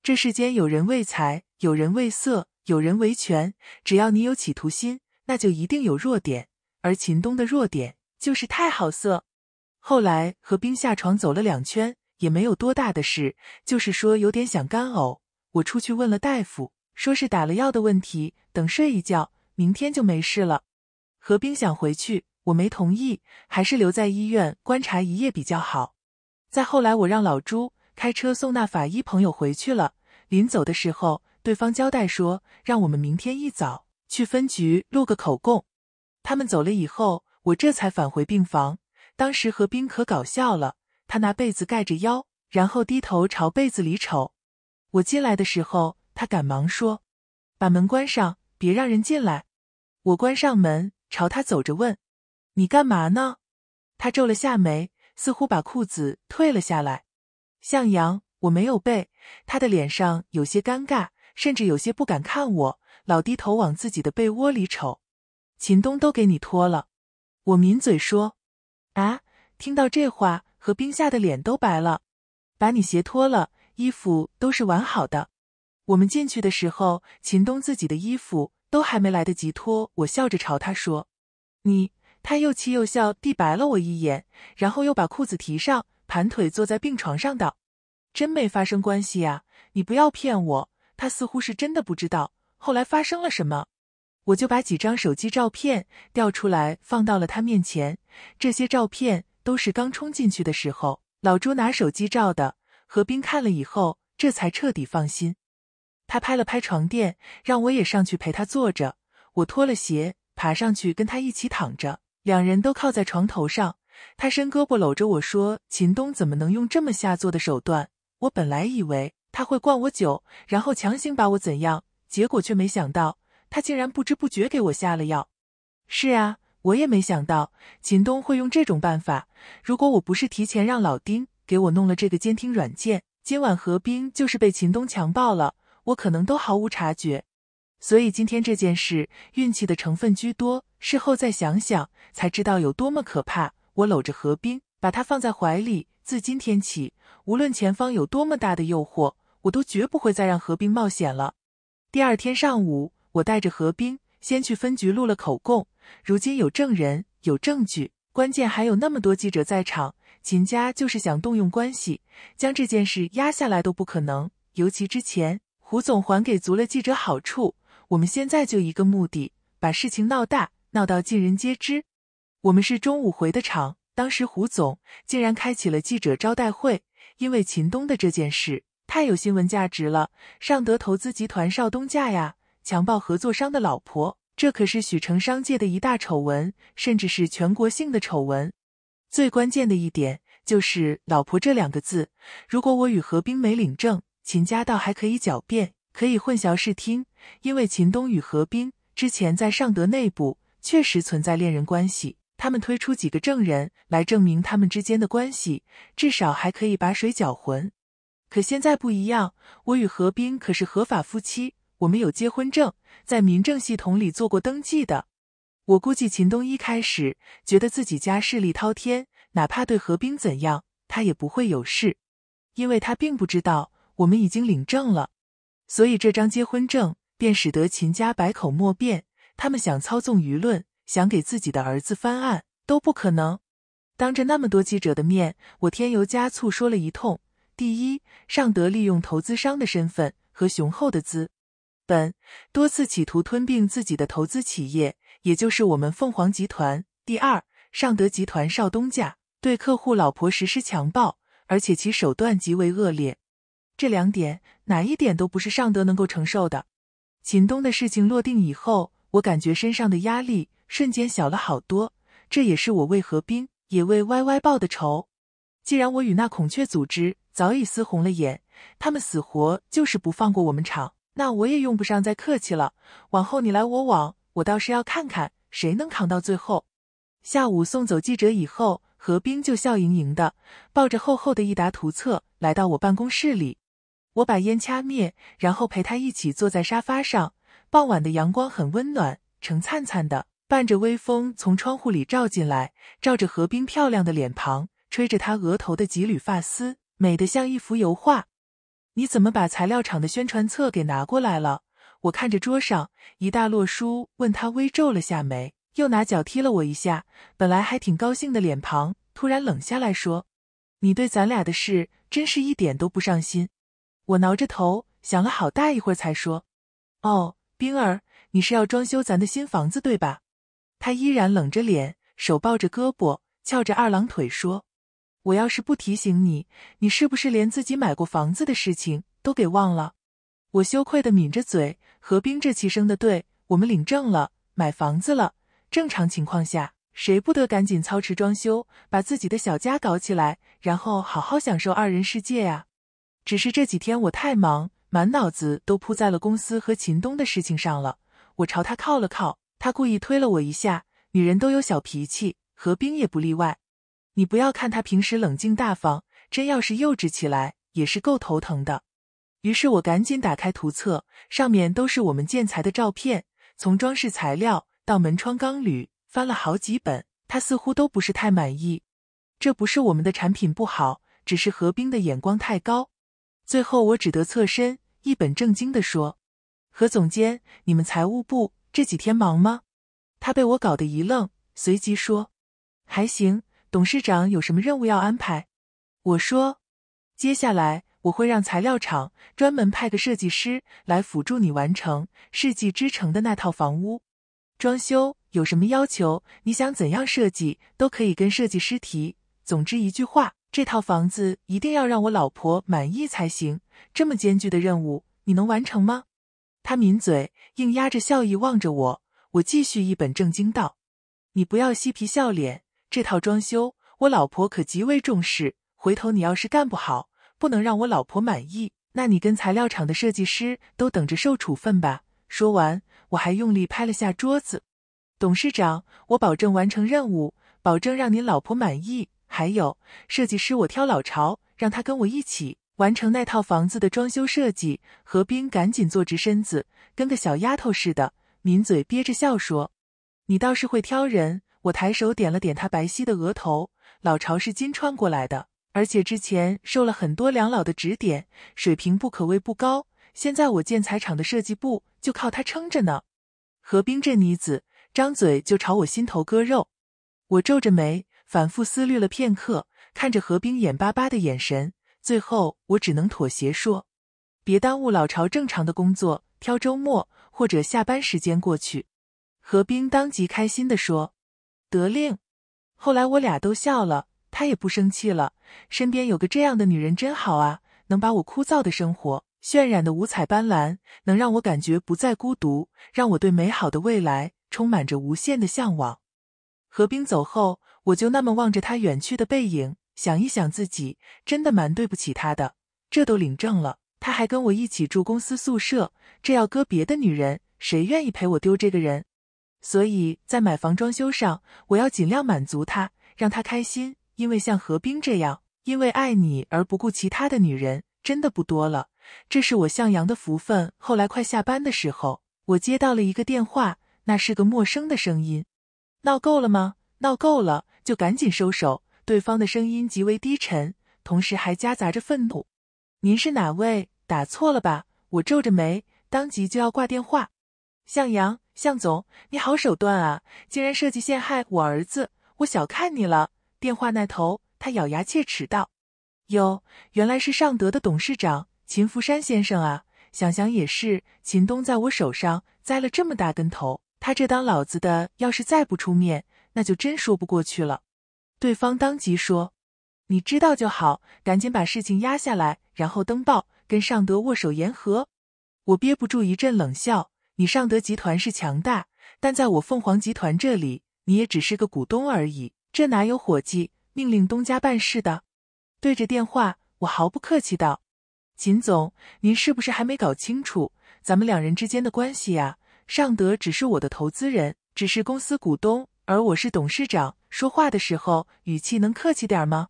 这世间有人为财，有人为色，有人为权。只要你有企图心，那就一定有弱点。而秦东的弱点就是太好色。后来何冰下床走了两圈，也没有多大的事，就是说有点想干呕。我出去问了大夫，说是打了药的问题，等睡一觉，明天就没事了。何冰想回去，我没同意，还是留在医院观察一夜比较好。再后来，我让老朱开车送那法医朋友回去了。临走的时候，对方交代说，让我们明天一早去分局录个口供。他们走了以后，我这才返回病房。当时何冰可搞笑了，他拿被子盖着腰，然后低头朝被子里瞅。我进来的时候，他赶忙说：“把门关上，别让人进来。”我关上门，朝他走着问：“你干嘛呢？”他皱了下眉，似乎把裤子退了下来。向阳，我没有被。他的脸上有些尴尬，甚至有些不敢看我，老低头往自己的被窝里瞅。秦东都给你脱了，我抿嘴说。啊！听到这话，何冰吓的脸都白了。把你鞋脱了，衣服都是完好的。我们进去的时候，秦东自己的衣服都还没来得及脱。我笑着朝他说：“你。”他又气又笑地白了我一眼，然后又把裤子提上，盘腿坐在病床上道：“真没发生关系呀！你不要骗我。他似乎是真的不知道后来发生了什么。我就把几张手机照片调出来，放到了他面前。这些照片都是刚冲进去的时候，老朱拿手机照的。何冰看了以后，这才彻底放心。他拍了拍床垫，让我也上去陪他坐着。我脱了鞋，爬上去跟他一起躺着。两人都靠在床头上，他伸胳膊搂着我说：“秦东怎么能用这么下作的手段？”我本来以为他会灌我酒，然后强行把我怎样，结果却没想到。他竟然不知不觉给我下了药。是啊，我也没想到秦东会用这种办法。如果我不是提前让老丁给我弄了这个监听软件，今晚何冰就是被秦东强暴了，我可能都毫无察觉。所以今天这件事，运气的成分居多。事后再想想，才知道有多么可怕。我搂着何冰，把他放在怀里。自今天起，无论前方有多么大的诱惑，我都绝不会再让何冰冒险了。第二天上午。我带着何冰先去分局录了口供，如今有证人，有证据，关键还有那么多记者在场。秦家就是想动用关系将这件事压下来都不可能，尤其之前胡总还给足了记者好处。我们现在就一个目的，把事情闹大，闹到尽人皆知。我们是中午回的场，当时胡总竟然开启了记者招待会，因为秦东的这件事太有新闻价值了。尚德投资集团邵东家呀。强暴合作商的老婆，这可是许成商界的一大丑闻，甚至是全国性的丑闻。最关键的一点就是“老婆”这两个字。如果我与何冰没领证，秦家倒还可以狡辩，可以混淆视听，因为秦东与何冰之前在尚德内部确实存在恋人关系。他们推出几个证人来证明他们之间的关系，至少还可以把水搅浑。可现在不一样，我与何冰可是合法夫妻。我们有结婚证，在民政系统里做过登记的。我估计秦东一开始觉得自己家势力滔天，哪怕对何冰怎样，他也不会有事，因为他并不知道我们已经领证了。所以这张结婚证便使得秦家百口莫辩。他们想操纵舆论，想给自己的儿子翻案都不可能。当着那么多记者的面，我添油加醋说了一通：第一，尚德利用投资商的身份和雄厚的资。本多次企图吞并自己的投资企业，也就是我们凤凰集团。第二，尚德集团少东家对客户老婆实施强暴，而且其手段极为恶劣。这两点哪一点都不是尚德能够承受的。秦东的事情落定以后，我感觉身上的压力瞬间小了好多。这也是我为何冰，也为歪歪报的仇。既然我与那孔雀组织早已撕红了眼，他们死活就是不放过我们厂。那我也用不上再客气了，往后你来我往，我倒是要看看谁能扛到最后。下午送走记者以后，何冰就笑盈盈的抱着厚厚的一沓图册来到我办公室里。我把烟掐灭，然后陪他一起坐在沙发上。傍晚的阳光很温暖，橙灿灿的，伴着微风从窗户里照进来，照着何冰漂亮的脸庞，吹着她额头的几缕发丝，美得像一幅油画。你怎么把材料厂的宣传册给拿过来了？我看着桌上一大摞书，问他，微皱了下眉，又拿脚踢了我一下。本来还挺高兴的脸庞突然冷下来，说：“你对咱俩的事真是一点都不上心。”我挠着头，想了好大一会儿，才说：“哦，冰儿，你是要装修咱的新房子对吧？”他依然冷着脸，手抱着胳膊，翘着二郎腿说。我要是不提醒你，你是不是连自己买过房子的事情都给忘了？我羞愧的抿着嘴。何冰这气生的，对我们领证了，买房子了，正常情况下，谁不得赶紧操持装修，把自己的小家搞起来，然后好好享受二人世界啊？只是这几天我太忙，满脑子都扑在了公司和秦东的事情上了。我朝他靠了靠，他故意推了我一下。女人都有小脾气，何冰也不例外。你不要看他平时冷静大方，真要是幼稚起来，也是够头疼的。于是我赶紧打开图册，上面都是我们建材的照片，从装饰材料到门窗钢铝，翻了好几本。他似乎都不是太满意。这不是我们的产品不好，只是何冰的眼光太高。最后我只得侧身，一本正经的说：“何总监，你们财务部这几天忙吗？”他被我搞得一愣，随即说：“还行。”董事长有什么任务要安排？我说，接下来我会让材料厂专门派个设计师来辅助你完成世纪之城的那套房屋装修。有什么要求？你想怎样设计都可以跟设计师提。总之一句话，这套房子一定要让我老婆满意才行。这么艰巨的任务，你能完成吗？他抿嘴，硬压着笑意望着我。我继续一本正经道：“你不要嬉皮笑脸。”这套装修，我老婆可极为重视。回头你要是干不好，不能让我老婆满意，那你跟材料厂的设计师都等着受处分吧！说完，我还用力拍了下桌子。董事长，我保证完成任务，保证让您老婆满意。还有，设计师我挑老巢，让他跟我一起完成那套房子的装修设计。何冰赶紧坐直身子，跟个小丫头似的，抿嘴憋着笑说：“你倒是会挑人。”我抬手点了点他白皙的额头，老巢是金川过来的，而且之前受了很多梁老的指点，水平不可谓不高。现在我建材厂的设计部就靠他撑着呢。何冰这妮子，张嘴就朝我心头割肉。我皱着眉，反复思虑了片刻，看着何冰眼巴巴的眼神，最后我只能妥协说：“别耽误老巢正常的工作，挑周末或者下班时间过去。”何冰当即开心的说。得令。后来我俩都笑了，他也不生气了。身边有个这样的女人真好啊，能把我枯燥的生活渲染的五彩斑斓，能让我感觉不再孤独，让我对美好的未来充满着无限的向往。何冰走后，我就那么望着他远去的背影，想一想自己，真的蛮对不起他的。这都领证了，他还跟我一起住公司宿舍，这要搁别的女人，谁愿意陪我丢这个人？所以在买房装修上，我要尽量满足他，让他开心。因为像何冰这样，因为爱你而不顾其他的女人，真的不多了。这是我向阳的福分。后来快下班的时候，我接到了一个电话，那是个陌生的声音：“闹够了吗？闹够了就赶紧收手。”对方的声音极为低沉，同时还夹杂着愤怒。“您是哪位？打错了吧？”我皱着眉，当即就要挂电话。向阳。向总，你好手段啊！竟然设计陷害我儿子，我小看你了。电话那头，他咬牙切齿道：“哟，原来是尚德的董事长秦福山先生啊！想想也是，秦东在我手上栽了这么大跟头，他这当老子的要是再不出面，那就真说不过去了。”对方当即说：“你知道就好，赶紧把事情压下来，然后登报跟尚德握手言和。”我憋不住一阵冷笑。你尚德集团是强大，但在我凤凰集团这里，你也只是个股东而已。这哪有伙计命令东家办事的？对着电话，我毫不客气道：“秦总，您是不是还没搞清楚咱们两人之间的关系呀？尚德只是我的投资人，只是公司股东，而我是董事长。说话的时候语气能客气点吗？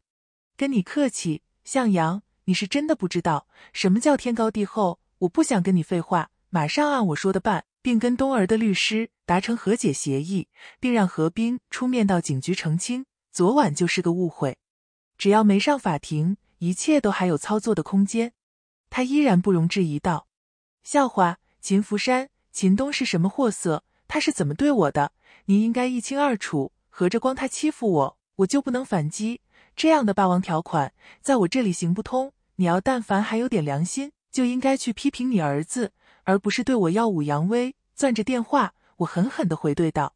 跟你客气，向阳，你是真的不知道什么叫天高地厚。我不想跟你废话。”马上按我说的办，并跟东儿的律师达成和解协议，并让何冰出面到警局澄清，昨晚就是个误会。只要没上法庭，一切都还有操作的空间。他依然不容置疑道：“笑话，秦福山、秦东是什么货色？他是怎么对我的？您应该一清二楚。合着光他欺负我，我就不能反击？这样的霸王条款，在我这里行不通。你要但凡还有点良心，就应该去批评你儿子。”而不是对我耀武扬威，攥着电话，我狠狠的回怼道：“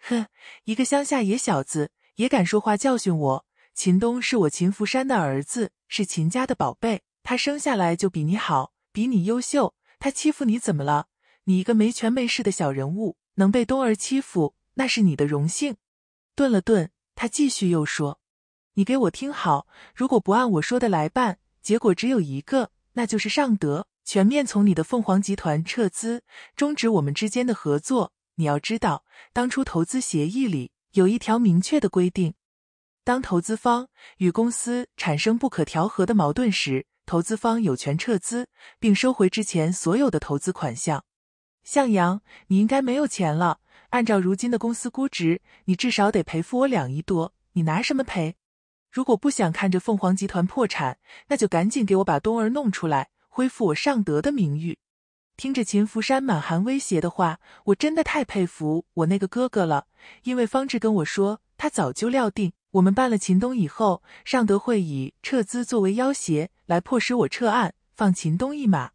哼，一个乡下野小子也敢说话教训我？秦东是我秦福山的儿子，是秦家的宝贝，他生下来就比你好，比你优秀。他欺负你怎么了？你一个没权没势的小人物，能被东儿欺负，那是你的荣幸。”顿了顿，他继续又说：“你给我听好，如果不按我说的来办，结果只有一个，那就是上德。”全面从你的凤凰集团撤资，终止我们之间的合作。你要知道，当初投资协议里有一条明确的规定：当投资方与公司产生不可调和的矛盾时，投资方有权撤资，并收回之前所有的投资款项。向阳，你应该没有钱了。按照如今的公司估值，你至少得赔付我两亿多。你拿什么赔？如果不想看着凤凰集团破产，那就赶紧给我把东儿弄出来。恢复我尚德的名誉。听着秦福山满含威胁的话，我真的太佩服我那个哥哥了。因为方志跟我说，他早就料定我们办了秦东以后，尚德会以撤资作为要挟，来迫使我撤案，放秦东一马。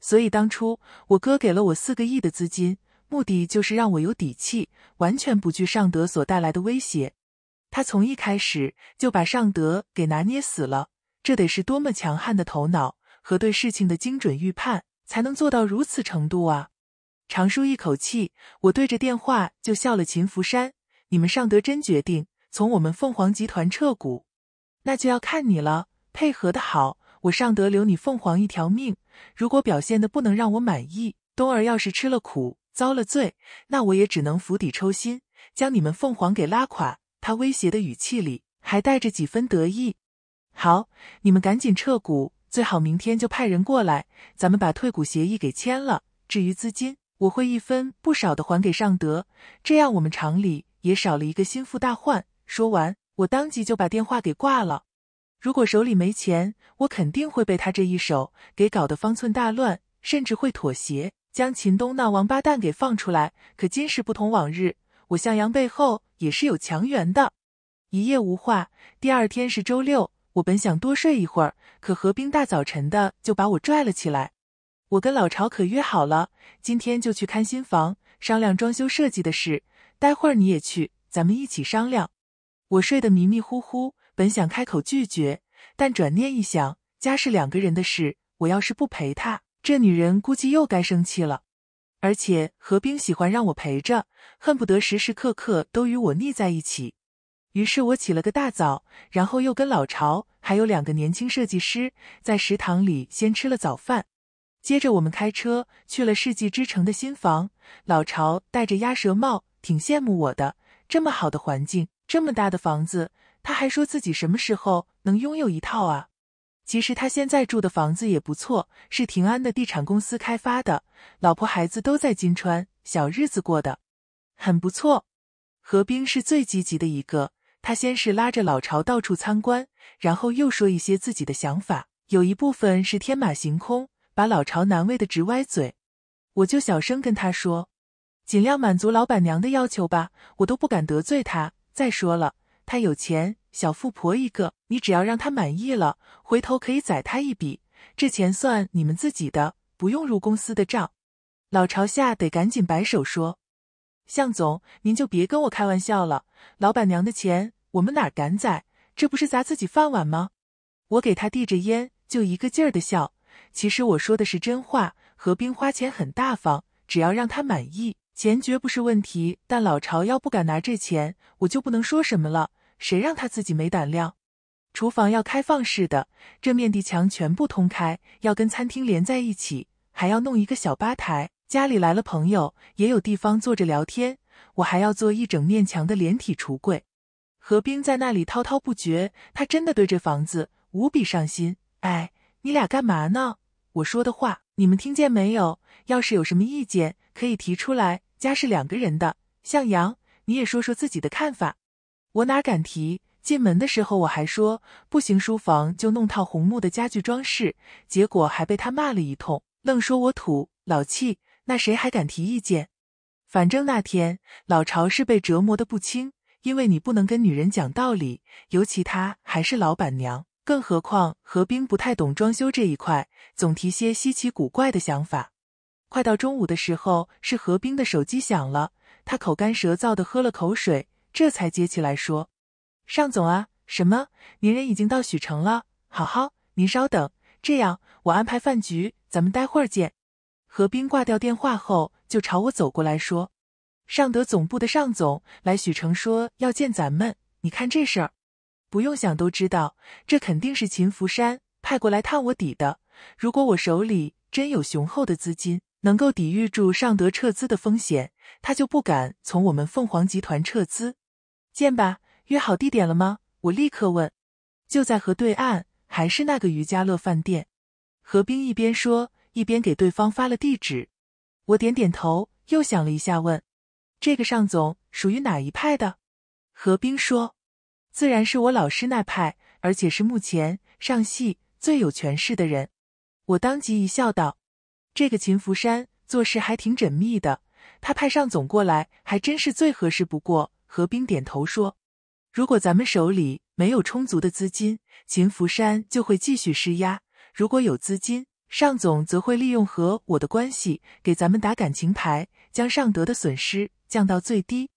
所以当初我哥给了我四个亿的资金，目的就是让我有底气，完全不惧尚德所带来的威胁。他从一开始就把尚德给拿捏死了，这得是多么强悍的头脑！和对事情的精准预判，才能做到如此程度啊！长舒一口气，我对着电话就笑了。秦福山，你们尚德真决定从我们凤凰集团撤股，那就要看你了。配合的好，我尚德留你凤凰一条命；如果表现的不能让我满意，冬儿要是吃了苦，遭了罪，那我也只能釜底抽薪，将你们凤凰给拉垮。他威胁的语气里，还带着几分得意。好，你们赶紧撤股。最好明天就派人过来，咱们把退股协议给签了。至于资金，我会一分不少的还给尚德，这样我们厂里也少了一个心腹大患。说完，我当即就把电话给挂了。如果手里没钱，我肯定会被他这一手给搞得方寸大乱，甚至会妥协，将秦东那王八蛋给放出来。可今时不同往日，我向阳背后也是有强援的。一夜无话。第二天是周六。我本想多睡一会儿，可何冰大早晨的就把我拽了起来。我跟老巢可约好了，今天就去看新房，商量装修设计的事。待会儿你也去，咱们一起商量。我睡得迷迷糊糊，本想开口拒绝，但转念一想，家是两个人的事，我要是不陪她，这女人估计又该生气了。而且何冰喜欢让我陪着，恨不得时时刻刻都与我腻在一起。于是我起了个大早，然后又跟老巢还有两个年轻设计师在食堂里先吃了早饭，接着我们开车去了世纪之城的新房。老巢戴着鸭舌帽，挺羡慕我的这么好的环境，这么大的房子。他还说自己什么时候能拥有一套啊？其实他现在住的房子也不错，是平安的地产公司开发的，老婆孩子都在金川，小日子过得很不错。何冰是最积极的一个。他先是拉着老巢到处参观，然后又说一些自己的想法，有一部分是天马行空，把老巢难为的直歪嘴。我就小声跟他说：“尽量满足老板娘的要求吧，我都不敢得罪他。再说了，他有钱，小富婆一个，你只要让他满意了，回头可以宰他一笔。这钱算你们自己的，不用入公司的账。”老巢吓得赶紧摆手说：“向总，您就别跟我开玩笑了，老板娘的钱。”我们哪敢宰？这不是砸自己饭碗吗？我给他递着烟，就一个劲儿的笑。其实我说的是真话。何冰花钱很大方，只要让他满意，钱绝不是问题。但老巢要不敢拿这钱，我就不能说什么了。谁让他自己没胆量？厨房要开放式的，这面地墙全部通开，要跟餐厅连在一起，还要弄一个小吧台。家里来了朋友，也有地方坐着聊天。我还要做一整面墙的连体橱柜。何冰在那里滔滔不绝，他真的对这房子无比上心。哎，你俩干嘛呢？我说的话你们听见没有？要是有什么意见可以提出来，家是两个人的。向阳，你也说说自己的看法。我哪敢提？进门的时候我还说不行，书房就弄套红木的家具装饰，结果还被他骂了一通，愣说我土老气。那谁还敢提意见？反正那天老巢是被折磨得不轻。因为你不能跟女人讲道理，尤其他还是老板娘，更何况何冰不太懂装修这一块，总提些稀奇古怪的想法。快到中午的时候，是何冰的手机响了，他口干舌燥的喝了口水，这才接起来说：“尚总啊，什么？您人已经到许城了？好好，您稍等，这样我安排饭局，咱们待会儿见。”何冰挂掉电话后，就朝我走过来说。尚德总部的尚总来许城，说要见咱们。你看这事儿，不用想都知道，这肯定是秦福山派过来探我底的。如果我手里真有雄厚的资金，能够抵御住尚德撤资的风险，他就不敢从我们凤凰集团撤资。见吧，约好地点了吗？我立刻问。就在河对岸，还是那个渔家乐饭店。何冰一边说，一边给对方发了地址。我点点头，又想了一下，问。这个尚总属于哪一派的？何冰说：“自然是我老师那派，而且是目前上戏最有权势的人。”我当即一笑道：“这个秦福山做事还挺缜密的，他派尚总过来还真是最合适。”不过，何冰点头说：“如果咱们手里没有充足的资金，秦福山就会继续施压；如果有资金，尚总则会利用和我的关系给咱们打感情牌。”将尚德的损失降到最低，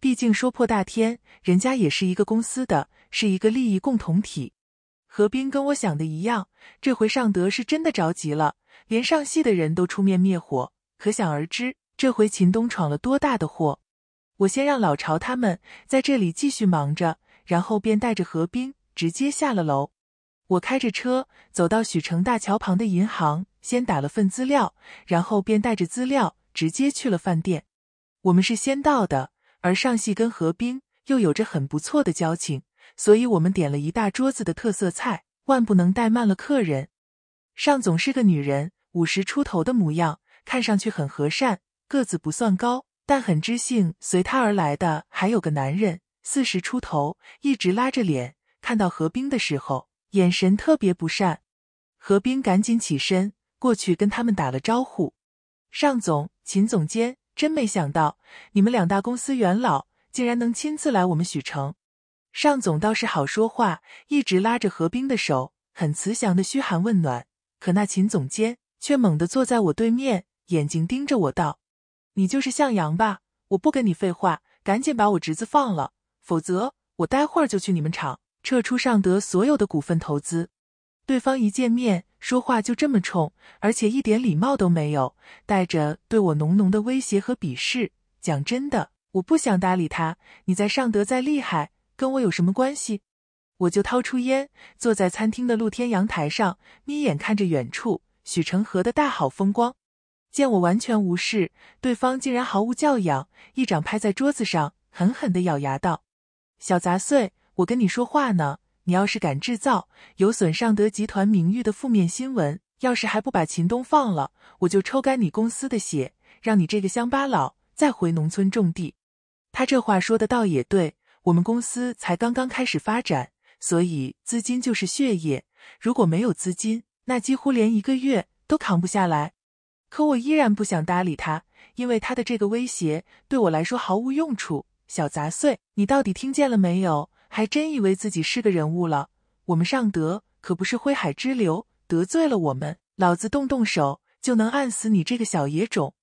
毕竟说破大天，人家也是一个公司的，是一个利益共同体。何冰跟我想的一样，这回尚德是真的着急了，连上戏的人都出面灭火，可想而知，这回秦东闯了多大的祸。我先让老巢他们在这里继续忙着，然后便带着何冰直接下了楼。我开着车走到许城大桥旁的银行，先打了份资料，然后便带着资料。直接去了饭店，我们是先到的，而尚戏跟何冰又有着很不错的交情，所以我们点了一大桌子的特色菜，万不能怠慢了客人。尚总是个女人，五十出头的模样，看上去很和善，个子不算高，但很知性。随她而来的还有个男人，四十出头，一直拉着脸，看到何冰的时候，眼神特别不善。何冰赶紧起身过去跟他们打了招呼。尚总、秦总监，真没想到你们两大公司元老竟然能亲自来我们许城。尚总倒是好说话，一直拉着何冰的手，很慈祥的嘘寒问暖。可那秦总监却猛地坐在我对面，眼睛盯着我道：“你就是向阳吧？我不跟你废话，赶紧把我侄子放了，否则我待会儿就去你们厂撤出尚德所有的股份投资。”对方一见面。说话就这么冲，而且一点礼貌都没有，带着对我浓浓的威胁和鄙视。讲真的，我不想搭理他。你在尚德再厉害，跟我有什么关系？我就掏出烟，坐在餐厅的露天阳台上，眯眼看着远处许成河的大好风光。见我完全无视，对方竟然毫无教养，一掌拍在桌子上，狠狠地咬牙道：“小杂碎，我跟你说话呢！”你要是敢制造有损尚德集团名誉的负面新闻，要是还不把秦东放了，我就抽干你公司的血，让你这个乡巴佬再回农村种地。他这话说的倒也对，我们公司才刚刚开始发展，所以资金就是血液，如果没有资金，那几乎连一个月都扛不下来。可我依然不想搭理他，因为他的这个威胁对我来说毫无用处。小杂碎，你到底听见了没有？还真以为自己是个人物了？我们尚德可不是灰海之流，得罪了我们，老子动动手就能按死你这个小野种。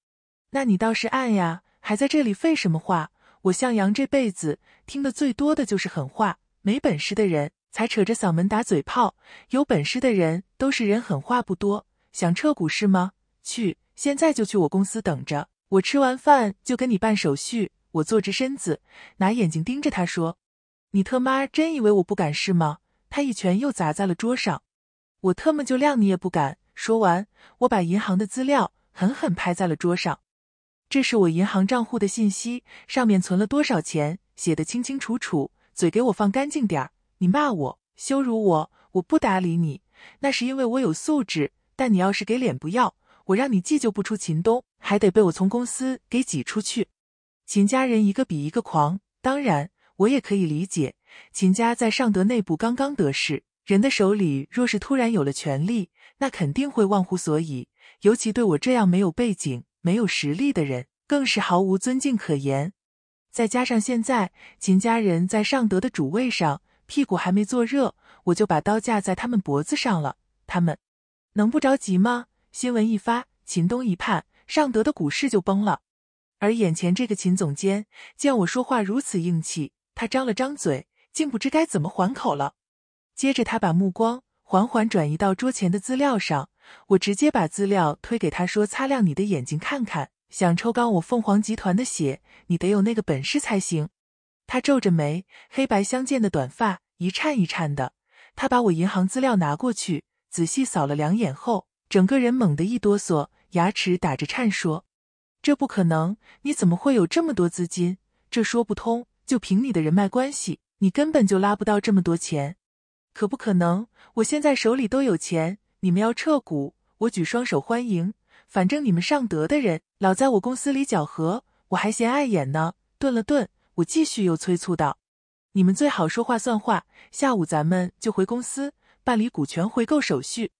那你倒是按呀，还在这里废什么话？我向阳这辈子听得最多的就是狠话，没本事的人才扯着嗓门打嘴炮，有本事的人都是人狠话不多。想撤股是吗？去，现在就去我公司等着，我吃完饭就跟你办手续。我坐直身子，拿眼睛盯着他说。你特妈真以为我不敢是吗？他一拳又砸在了桌上。我特么就亮你也不敢。说完，我把银行的资料狠狠拍在了桌上。这是我银行账户的信息，上面存了多少钱，写的清清楚楚。嘴给我放干净点！你骂我、羞辱我，我不搭理你，那是因为我有素质。但你要是给脸不要，我让你既救不出秦东，还得被我从公司给挤出去。秦家人一个比一个狂，当然。我也可以理解，秦家在尚德内部刚刚得势，人的手里若是突然有了权力，那肯定会忘乎所以。尤其对我这样没有背景、没有实力的人，更是毫无尊敬可言。再加上现在秦家人在尚德的主位上屁股还没坐热，我就把刀架在他们脖子上了，他们能不着急吗？新闻一发，秦东一判，尚德的股市就崩了。而眼前这个秦总监见我说话如此硬气。他张了张嘴，竟不知该怎么还口了。接着，他把目光缓缓转移到桌前的资料上。我直接把资料推给他说：“擦亮你的眼睛看看，想抽干我凤凰集团的血，你得有那个本事才行。”他皱着眉，黑白相间的短发一颤一颤的。他把我银行资料拿过去，仔细扫了两眼后，整个人猛地一哆嗦，牙齿打着颤说：“这不可能！你怎么会有这么多资金？这说不通。”就凭你的人脉关系，你根本就拉不到这么多钱，可不可能？我现在手里都有钱，你们要撤股，我举双手欢迎。反正你们尚德的人老在我公司里搅和，我还嫌碍眼呢。顿了顿，我继续又催促道：“你们最好说话算话，下午咱们就回公司办理股权回购手续。”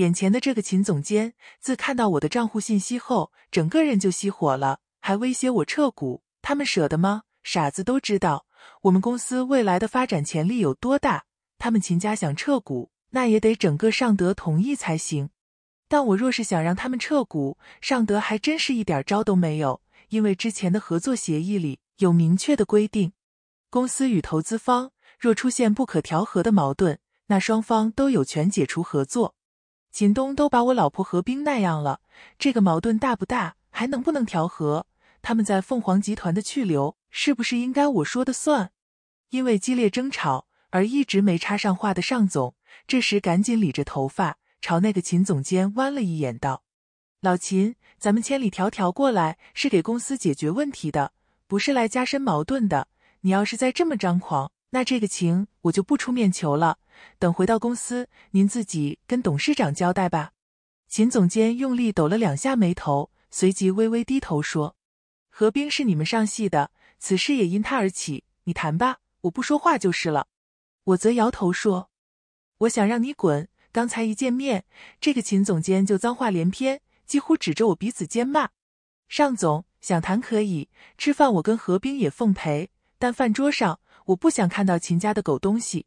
眼前的这个秦总监，自看到我的账户信息后，整个人就熄火了，还威胁我撤股，他们舍得吗？傻子都知道我们公司未来的发展潜力有多大。他们秦家想撤股，那也得整个尚德同意才行。但我若是想让他们撤股，尚德还真是一点招都没有。因为之前的合作协议里有明确的规定，公司与投资方若出现不可调和的矛盾，那双方都有权解除合作。秦东都把我老婆何冰那样了，这个矛盾大不大？还能不能调和？他们在凤凰集团的去留？是不是应该我说的算？因为激烈争吵而一直没插上话的尚总，这时赶紧理着头发，朝那个秦总监弯了一眼，道：“老秦，咱们千里迢迢过来是给公司解决问题的，不是来加深矛盾的。你要是再这么张狂，那这个情我就不出面求了。等回到公司，您自己跟董事长交代吧。”秦总监用力抖了两下眉头，随即微微低头说：“何冰是你们上戏的。”此事也因他而起，你谈吧，我不说话就是了。我则摇头说：“我想让你滚。”刚才一见面，这个秦总监就脏话连篇，几乎指着我鼻子尖骂。尚总想谈可以，吃饭我跟何冰也奉陪，但饭桌上我不想看到秦家的狗东西。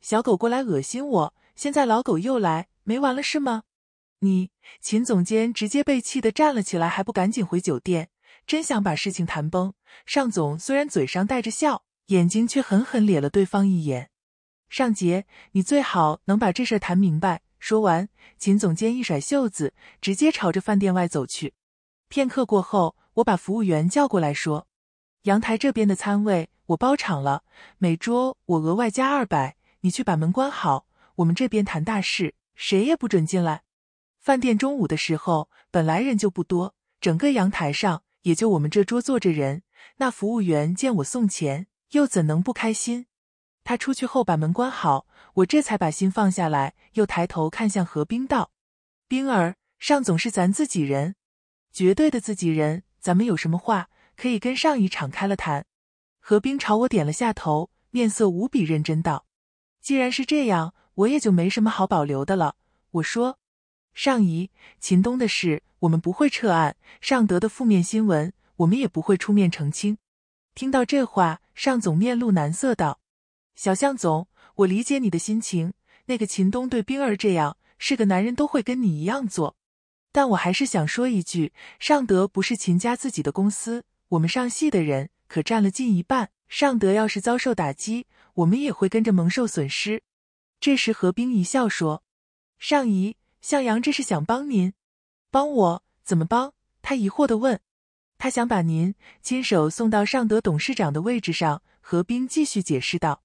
小狗过来恶心我，现在老狗又来，没完了是吗？你秦总监直接被气得站了起来，还不赶紧回酒店？真想把事情谈崩。尚总虽然嘴上带着笑，眼睛却狠狠咧了对方一眼。尚杰，你最好能把这事谈明白。说完，秦总监一甩袖子，直接朝着饭店外走去。片刻过后，我把服务员叫过来，说：“阳台这边的餐位我包场了，每桌我额外加二百，你去把门关好。我们这边谈大事，谁也不准进来。”饭店中午的时候本来人就不多，整个阳台上。也就我们这桌坐着人，那服务员见我送钱，又怎能不开心？他出去后把门关好，我这才把心放下来，又抬头看向何冰道：“冰儿，尚总是咱自己人，绝对的自己人，咱们有什么话可以跟尚一敞开了谈。”何冰朝我点了下头，面色无比认真道：“既然是这样，我也就没什么好保留的了。”我说。尚仪，秦东的事我们不会撤案，尚德的负面新闻我们也不会出面澄清。听到这话，尚总面露难色道：“小向总，我理解你的心情。那个秦东对冰儿这样，是个男人都会跟你一样做。但我还是想说一句，尚德不是秦家自己的公司，我们尚系的人可占了近一半。尚德要是遭受打击，我们也会跟着蒙受损失。”这时何冰一笑说：“尚仪，向阳，这是想帮您，帮我怎么帮？他疑惑的问。他想把您亲手送到尚德董事长的位置上。何冰继续解释道：“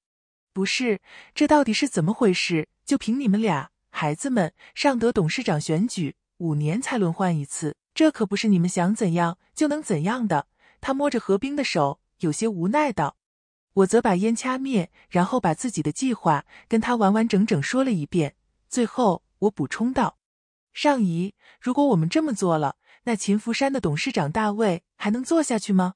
不是，这到底是怎么回事？就凭你们俩，孩子们，尚德董事长选举五年才轮换一次，这可不是你们想怎样就能怎样的。”他摸着何冰的手，有些无奈道：“我则把烟掐灭，然后把自己的计划跟他完完整整说了一遍，最后。”我补充道：“尚怡，如果我们这么做了，那秦福山的董事长大卫还能做下去吗？”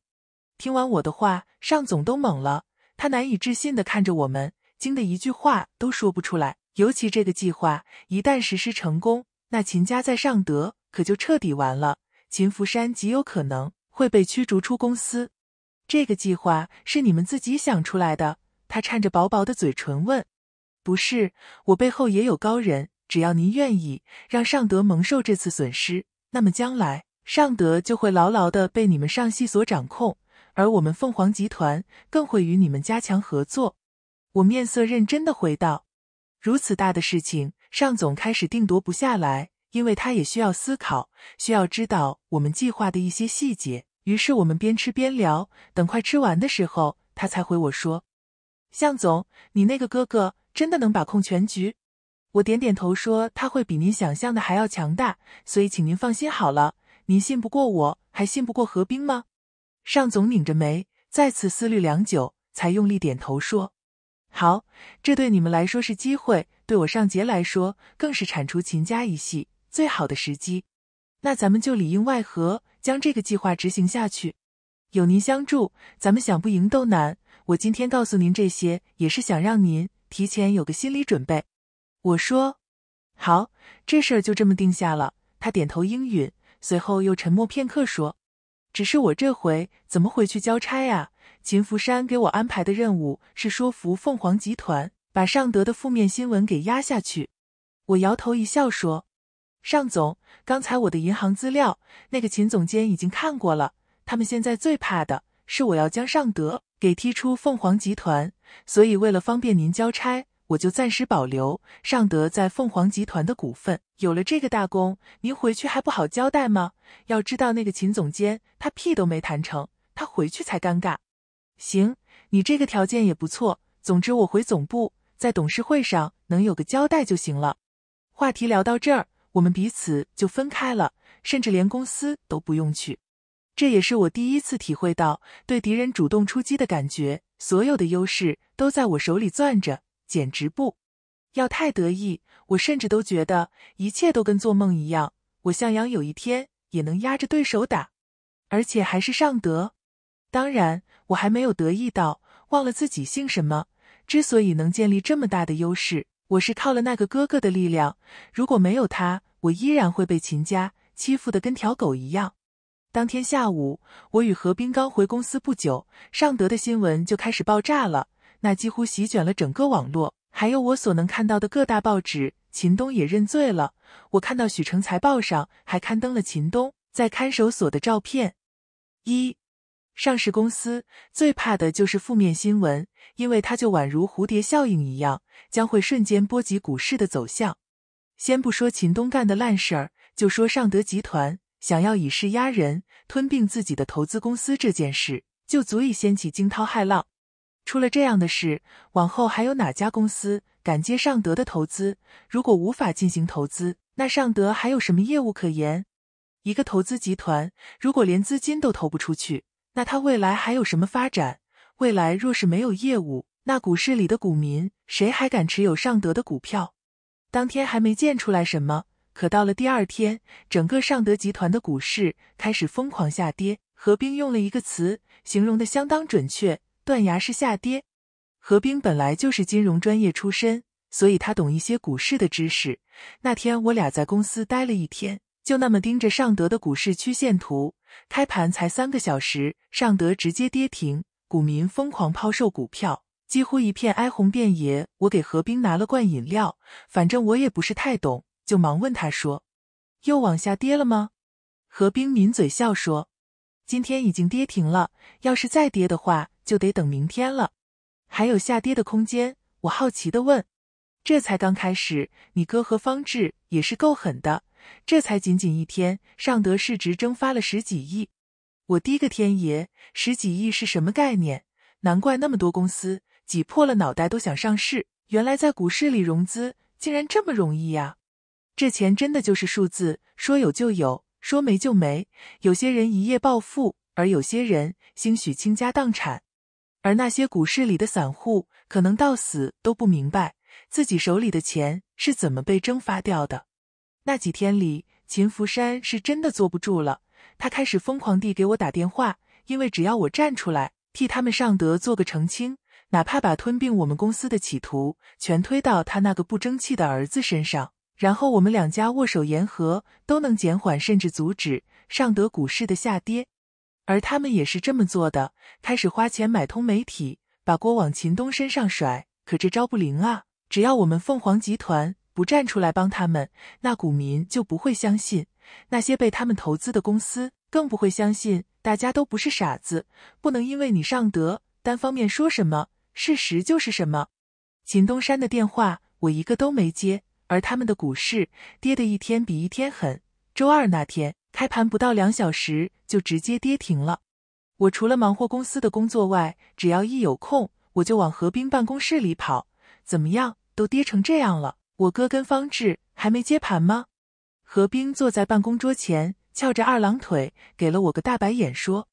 听完我的话，尚总都懵了，他难以置信的看着我们，惊得一句话都说不出来。尤其这个计划一旦实施成功，那秦家在尚德可就彻底完了，秦福山极有可能会被驱逐出公司。这个计划是你们自己想出来的？”他颤着薄薄的嘴唇问，“不是，我背后也有高人。”只要您愿意让尚德蒙受这次损失，那么将来尚德就会牢牢的被你们上戏所掌控，而我们凤凰集团更会与你们加强合作。我面色认真的回道：“如此大的事情，尚总开始定夺不下来，因为他也需要思考，需要知道我们计划的一些细节。”于是我们边吃边聊，等快吃完的时候，他才回我说：“向总，你那个哥哥真的能把控全局？”我点点头说：“他会比您想象的还要强大，所以请您放心好了。您信不过我，还信不过何冰吗？”尚总拧着眉，再次思虑良久，才用力点头说：“好，这对你们来说是机会，对我尚杰来说更是铲除秦家一系最好的时机。那咱们就里应外合，将这个计划执行下去。有您相助，咱们想不赢都难。我今天告诉您这些，也是想让您提前有个心理准备。”我说：“好，这事儿就这么定下了。”他点头应允，随后又沉默片刻说：“只是我这回怎么回去交差呀？”秦福山给我安排的任务是说服凤凰集团把尚德的负面新闻给压下去。我摇头一笑说：“尚总，刚才我的银行资料，那个秦总监已经看过了。他们现在最怕的是我要将尚德给踢出凤凰集团，所以为了方便您交差。”我就暂时保留尚德在凤凰集团的股份。有了这个大功，您回去还不好交代吗？要知道那个秦总监，他屁都没谈成，他回去才尴尬。行，你这个条件也不错。总之，我回总部，在董事会上能有个交代就行了。话题聊到这儿，我们彼此就分开了，甚至连公司都不用去。这也是我第一次体会到对敌人主动出击的感觉，所有的优势都在我手里攥着。简直不，要太得意！我甚至都觉得一切都跟做梦一样。我向阳有一天也能压着对手打，而且还是尚德。当然，我还没有得意到忘了自己姓什么。之所以能建立这么大的优势，我是靠了那个哥哥的力量。如果没有他，我依然会被秦家欺负的跟条狗一样。当天下午，我与何冰刚回公司不久，尚德的新闻就开始爆炸了。那几乎席卷了整个网络，还有我所能看到的各大报纸。秦东也认罪了，我看到《许成财报上还刊登了秦东在看守所的照片。一上市公司最怕的就是负面新闻，因为它就宛如蝴蝶效应一样，将会瞬间波及股市的走向。先不说秦东干的烂事儿，就说尚德集团想要以势压人，吞并自己的投资公司这件事，就足以掀起惊涛骇浪。出了这样的事，往后还有哪家公司敢接尚德的投资？如果无法进行投资，那尚德还有什么业务可言？一个投资集团，如果连资金都投不出去，那他未来还有什么发展？未来若是没有业务，那股市里的股民谁还敢持有尚德的股票？当天还没见出来什么，可到了第二天，整个尚德集团的股市开始疯狂下跌。何冰用了一个词形容的相当准确。断崖式下跌。何冰本来就是金融专业出身，所以他懂一些股市的知识。那天我俩在公司待了一天，就那么盯着尚德的股市曲线图。开盘才三个小时，尚德直接跌停，股民疯狂抛售股票，几乎一片哀鸿遍野。我给何冰拿了罐饮料，反正我也不是太懂，就忙问他说：“又往下跌了吗？”何冰抿嘴笑说：“今天已经跌停了，要是再跌的话。”就得等明天了，还有下跌的空间。我好奇的问：“这才刚开始，你哥和方志也是够狠的。这才仅仅一天，尚德市值蒸发了十几亿。我滴个天爷，十几亿是什么概念？难怪那么多公司挤破了脑袋都想上市。原来在股市里融资竟然这么容易呀！这钱真的就是数字，说有就有，说没就没。有些人一夜暴富，而有些人兴许倾家荡产。”而那些股市里的散户，可能到死都不明白自己手里的钱是怎么被蒸发掉的。那几天里，秦福山是真的坐不住了，他开始疯狂地给我打电话，因为只要我站出来替他们尚德做个澄清，哪怕把吞并我们公司的企图全推到他那个不争气的儿子身上，然后我们两家握手言和，都能减缓甚至阻止尚德股市的下跌。而他们也是这么做的，开始花钱买通媒体，把锅往秦东身上甩。可这招不灵啊！只要我们凤凰集团不站出来帮他们，那股民就不会相信那些被他们投资的公司，更不会相信。大家都不是傻子，不能因为你尚德单方面说什么，事实就是什么。秦东山的电话我一个都没接，而他们的股市跌得一天比一天狠。周二那天。开盘不到两小时就直接跌停了。我除了忙活公司的工作外，只要一有空，我就往何冰办公室里跑。怎么样，都跌成这样了？我哥跟方志还没接盘吗？何冰坐在办公桌前，翘着二郎腿，给了我个大白眼，说：“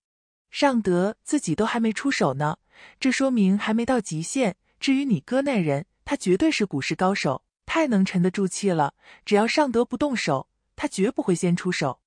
尚德自己都还没出手呢，这说明还没到极限。至于你哥那人，他绝对是股市高手，太能沉得住气了。只要尚德不动手，他绝不会先出手。”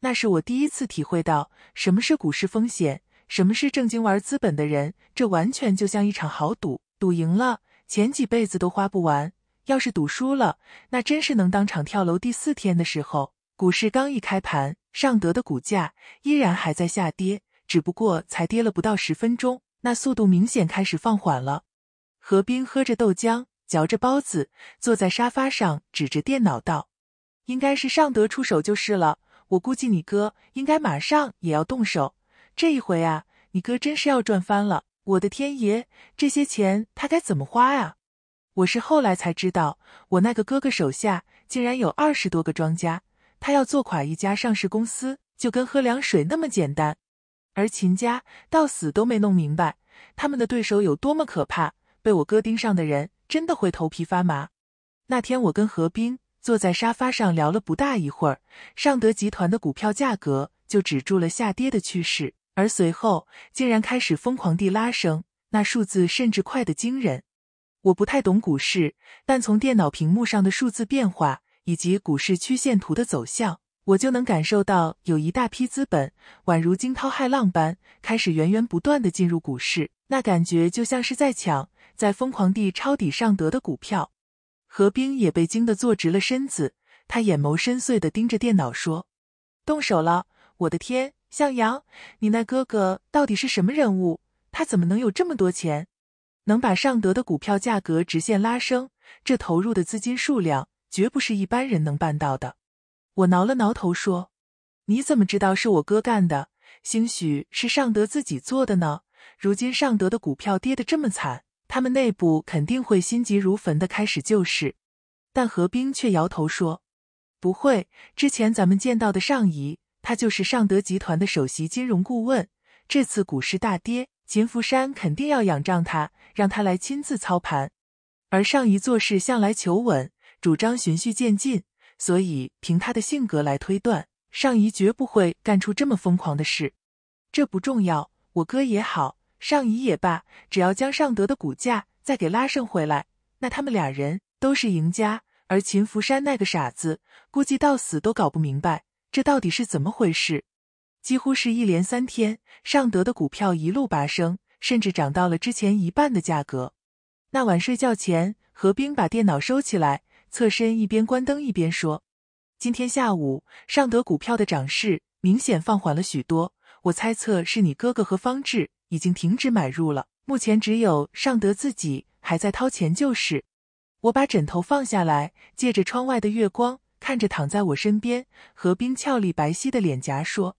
那是我第一次体会到什么是股市风险，什么是正经玩资本的人。这完全就像一场豪赌，赌赢了，前几辈子都花不完；要是赌输了，那真是能当场跳楼。第四天的时候，股市刚一开盘，尚德的股价依然还在下跌，只不过才跌了不到十分钟，那速度明显开始放缓了。何冰喝着豆浆，嚼着包子，坐在沙发上，指着电脑道：“应该是尚德出手就是了。”我估计你哥应该马上也要动手，这一回啊，你哥真是要赚翻了！我的天爷，这些钱他该怎么花啊？我是后来才知道，我那个哥哥手下竟然有二十多个庄家，他要做垮一家上市公司，就跟喝凉水那么简单。而秦家到死都没弄明白，他们的对手有多么可怕，被我哥盯上的人真的会头皮发麻。那天我跟何冰。坐在沙发上聊了不大一会儿，尚德集团的股票价格就止住了下跌的趋势，而随后竟然开始疯狂地拉升，那数字甚至快得惊人。我不太懂股市，但从电脑屏幕上的数字变化以及股市曲线图的走向，我就能感受到有一大批资本宛如惊涛骇浪般开始源源不断的进入股市，那感觉就像是在抢，在疯狂地抄底尚德的股票。何冰也被惊得坐直了身子，他眼眸深邃的盯着电脑说：“动手了！我的天，向阳，你那哥哥到底是什么人物？他怎么能有这么多钱，能把尚德的股票价格直线拉升？这投入的资金数量，绝不是一般人能办到的。”我挠了挠头说：“你怎么知道是我哥干的？兴许是尚德自己做的呢。如今尚德的股票跌得这么惨。”他们内部肯定会心急如焚的开始救市，但何冰却摇头说：“不会。之前咱们见到的尚怡，他就是尚德集团的首席金融顾问。这次股市大跌，秦福山肯定要仰仗他，让他来亲自操盘。而尚怡做事向来求稳，主张循序渐进，所以凭他的性格来推断，尚怡绝不会干出这么疯狂的事。这不重要，我哥也好。”上移也罢，只要将尚德的股价再给拉升回来，那他们俩人都是赢家。而秦福山那个傻子，估计到死都搞不明白这到底是怎么回事。几乎是一连三天，尚德的股票一路拔升，甚至涨到了之前一半的价格。那晚睡觉前，何冰把电脑收起来，侧身一边关灯一边说：“今天下午尚德股票的涨势明显放缓了许多，我猜测是你哥哥和方志。”已经停止买入了。目前只有尚德自己还在掏钱。就是，我把枕头放下来，借着窗外的月光，看着躺在我身边何冰俏丽白皙的脸颊，说：“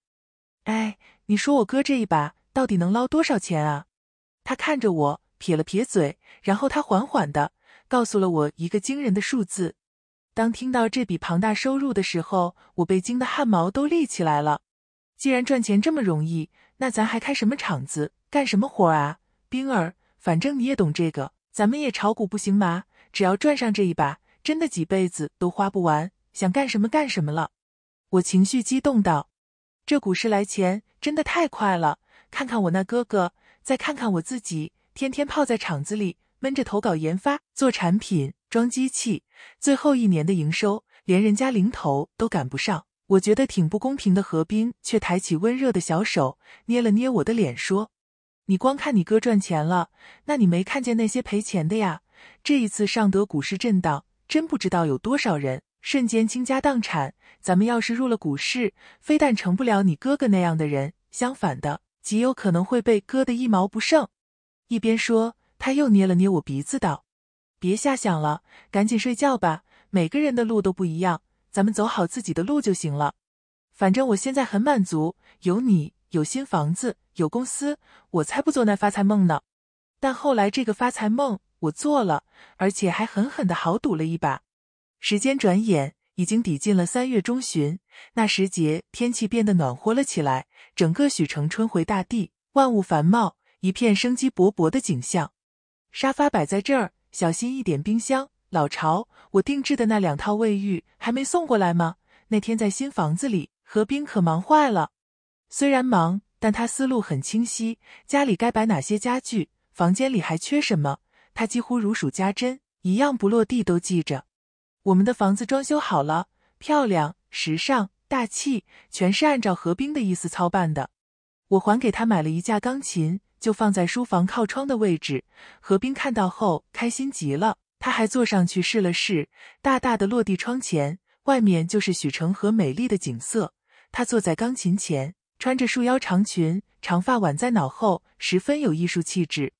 哎，你说我哥这一把到底能捞多少钱啊？”他看着我，撇了撇嘴，然后他缓缓的告诉了我一个惊人的数字。当听到这笔庞大收入的时候，我被惊得汗毛都立起来了。既然赚钱这么容易。那咱还开什么厂子，干什么活啊，冰儿？反正你也懂这个，咱们也炒股不行吗？只要赚上这一把，真的几辈子都花不完，想干什么干什么了。我情绪激动道：“这股市来钱真的太快了！看看我那哥哥，再看看我自己，天天泡在厂子里闷着，搞研发、做产品、装机器，最后一年的营收连人家零头都赶不上。”我觉得挺不公平的，何冰却抬起温热的小手，捏了捏我的脸，说：“你光看你哥赚钱了，那你没看见那些赔钱的呀？这一次上德股市震荡，真不知道有多少人瞬间倾家荡产。咱们要是入了股市，非但成不了你哥哥那样的人，相反的，极有可能会被割得一毛不剩。”一边说，他又捏了捏我鼻子，道：“别瞎想了，赶紧睡觉吧。每个人的路都不一样。”咱们走好自己的路就行了，反正我现在很满足，有你，有新房子，有公司，我才不做那发财梦呢。但后来这个发财梦我做了，而且还狠狠的豪赌了一把。时间转眼已经抵近了三月中旬，那时节天气变得暖和了起来，整个许城春回大地，万物繁茂，一片生机勃勃的景象。沙发摆在这儿，小心一点，冰箱。老巢，我定制的那两套卫浴还没送过来吗？那天在新房子里，何冰可忙坏了。虽然忙，但他思路很清晰，家里该摆哪些家具，房间里还缺什么，他几乎如数家珍，一样不落地都记着。我们的房子装修好了，漂亮、时尚、大气，全是按照何冰的意思操办的。我还给他买了一架钢琴，就放在书房靠窗的位置。何冰看到后开心极了。他还坐上去试了试，大大的落地窗前，外面就是许成和美丽的景色。他坐在钢琴前，穿着束腰长裙，长发挽在脑后，十分有艺术气质。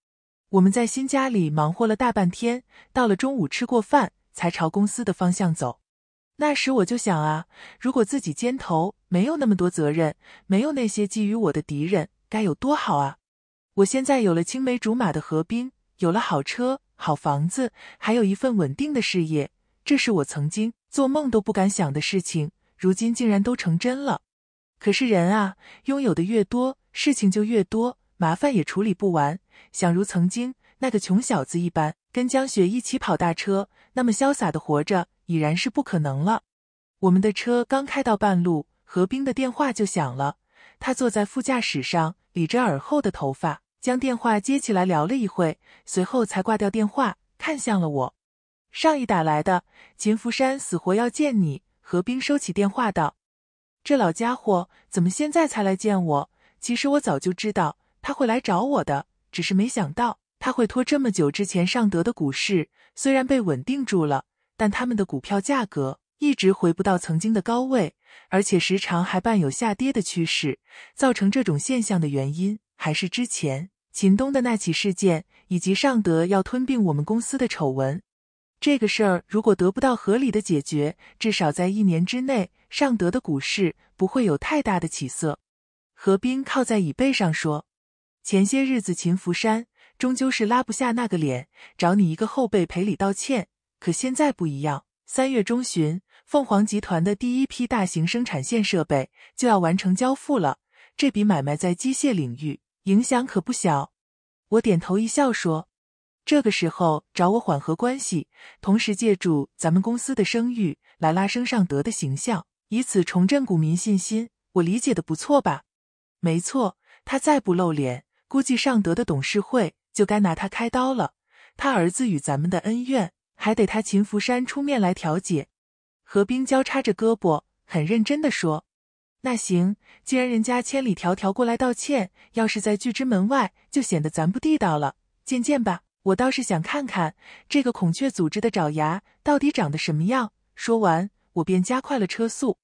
我们在新家里忙活了大半天，到了中午吃过饭，才朝公司的方向走。那时我就想啊，如果自己肩头没有那么多责任，没有那些觊觎我的敌人，该有多好啊！我现在有了青梅竹马的何冰，有了好车。好房子，还有一份稳定的事业，这是我曾经做梦都不敢想的事情，如今竟然都成真了。可是人啊，拥有的越多，事情就越多，麻烦也处理不完。想如曾经那个穷小子一般，跟江雪一起跑大车，那么潇洒的活着，已然是不可能了。我们的车刚开到半路，何冰的电话就响了。他坐在副驾驶上，理着耳后的头发。将电话接起来聊了一会，随后才挂掉电话，看向了我。上一打来的，秦福山死活要见你。何冰收起电话道：“这老家伙怎么现在才来见我？其实我早就知道他会来找我的，只是没想到他会拖这么久。”之前尚德的股市虽然被稳定住了，但他们的股票价格一直回不到曾经的高位，而且时常还伴有下跌的趋势。造成这种现象的原因。还是之前秦东的那起事件，以及尚德要吞并我们公司的丑闻，这个事儿如果得不到合理的解决，至少在一年之内，尚德的股市不会有太大的起色。何冰靠在椅背上说：“前些日子，秦福山终究是拉不下那个脸，找你一个后辈赔礼道歉。可现在不一样，三月中旬，凤凰集团的第一批大型生产线设备就要完成交付了，这笔买卖在机械领域。”影响可不小，我点头一笑说：“这个时候找我缓和关系，同时借助咱们公司的声誉来拉升尚德的形象，以此重振股民信心。我理解的不错吧？”“没错，他再不露脸，估计尚德的董事会就该拿他开刀了。他儿子与咱们的恩怨，还得他秦福山出面来调解。”何冰交叉着胳膊，很认真的说。那行，既然人家千里迢迢过来道歉，要是在拒之门外，就显得咱不地道了。见见吧，我倒是想看看这个孔雀组织的爪牙到底长得什么样。说完，我便加快了车速。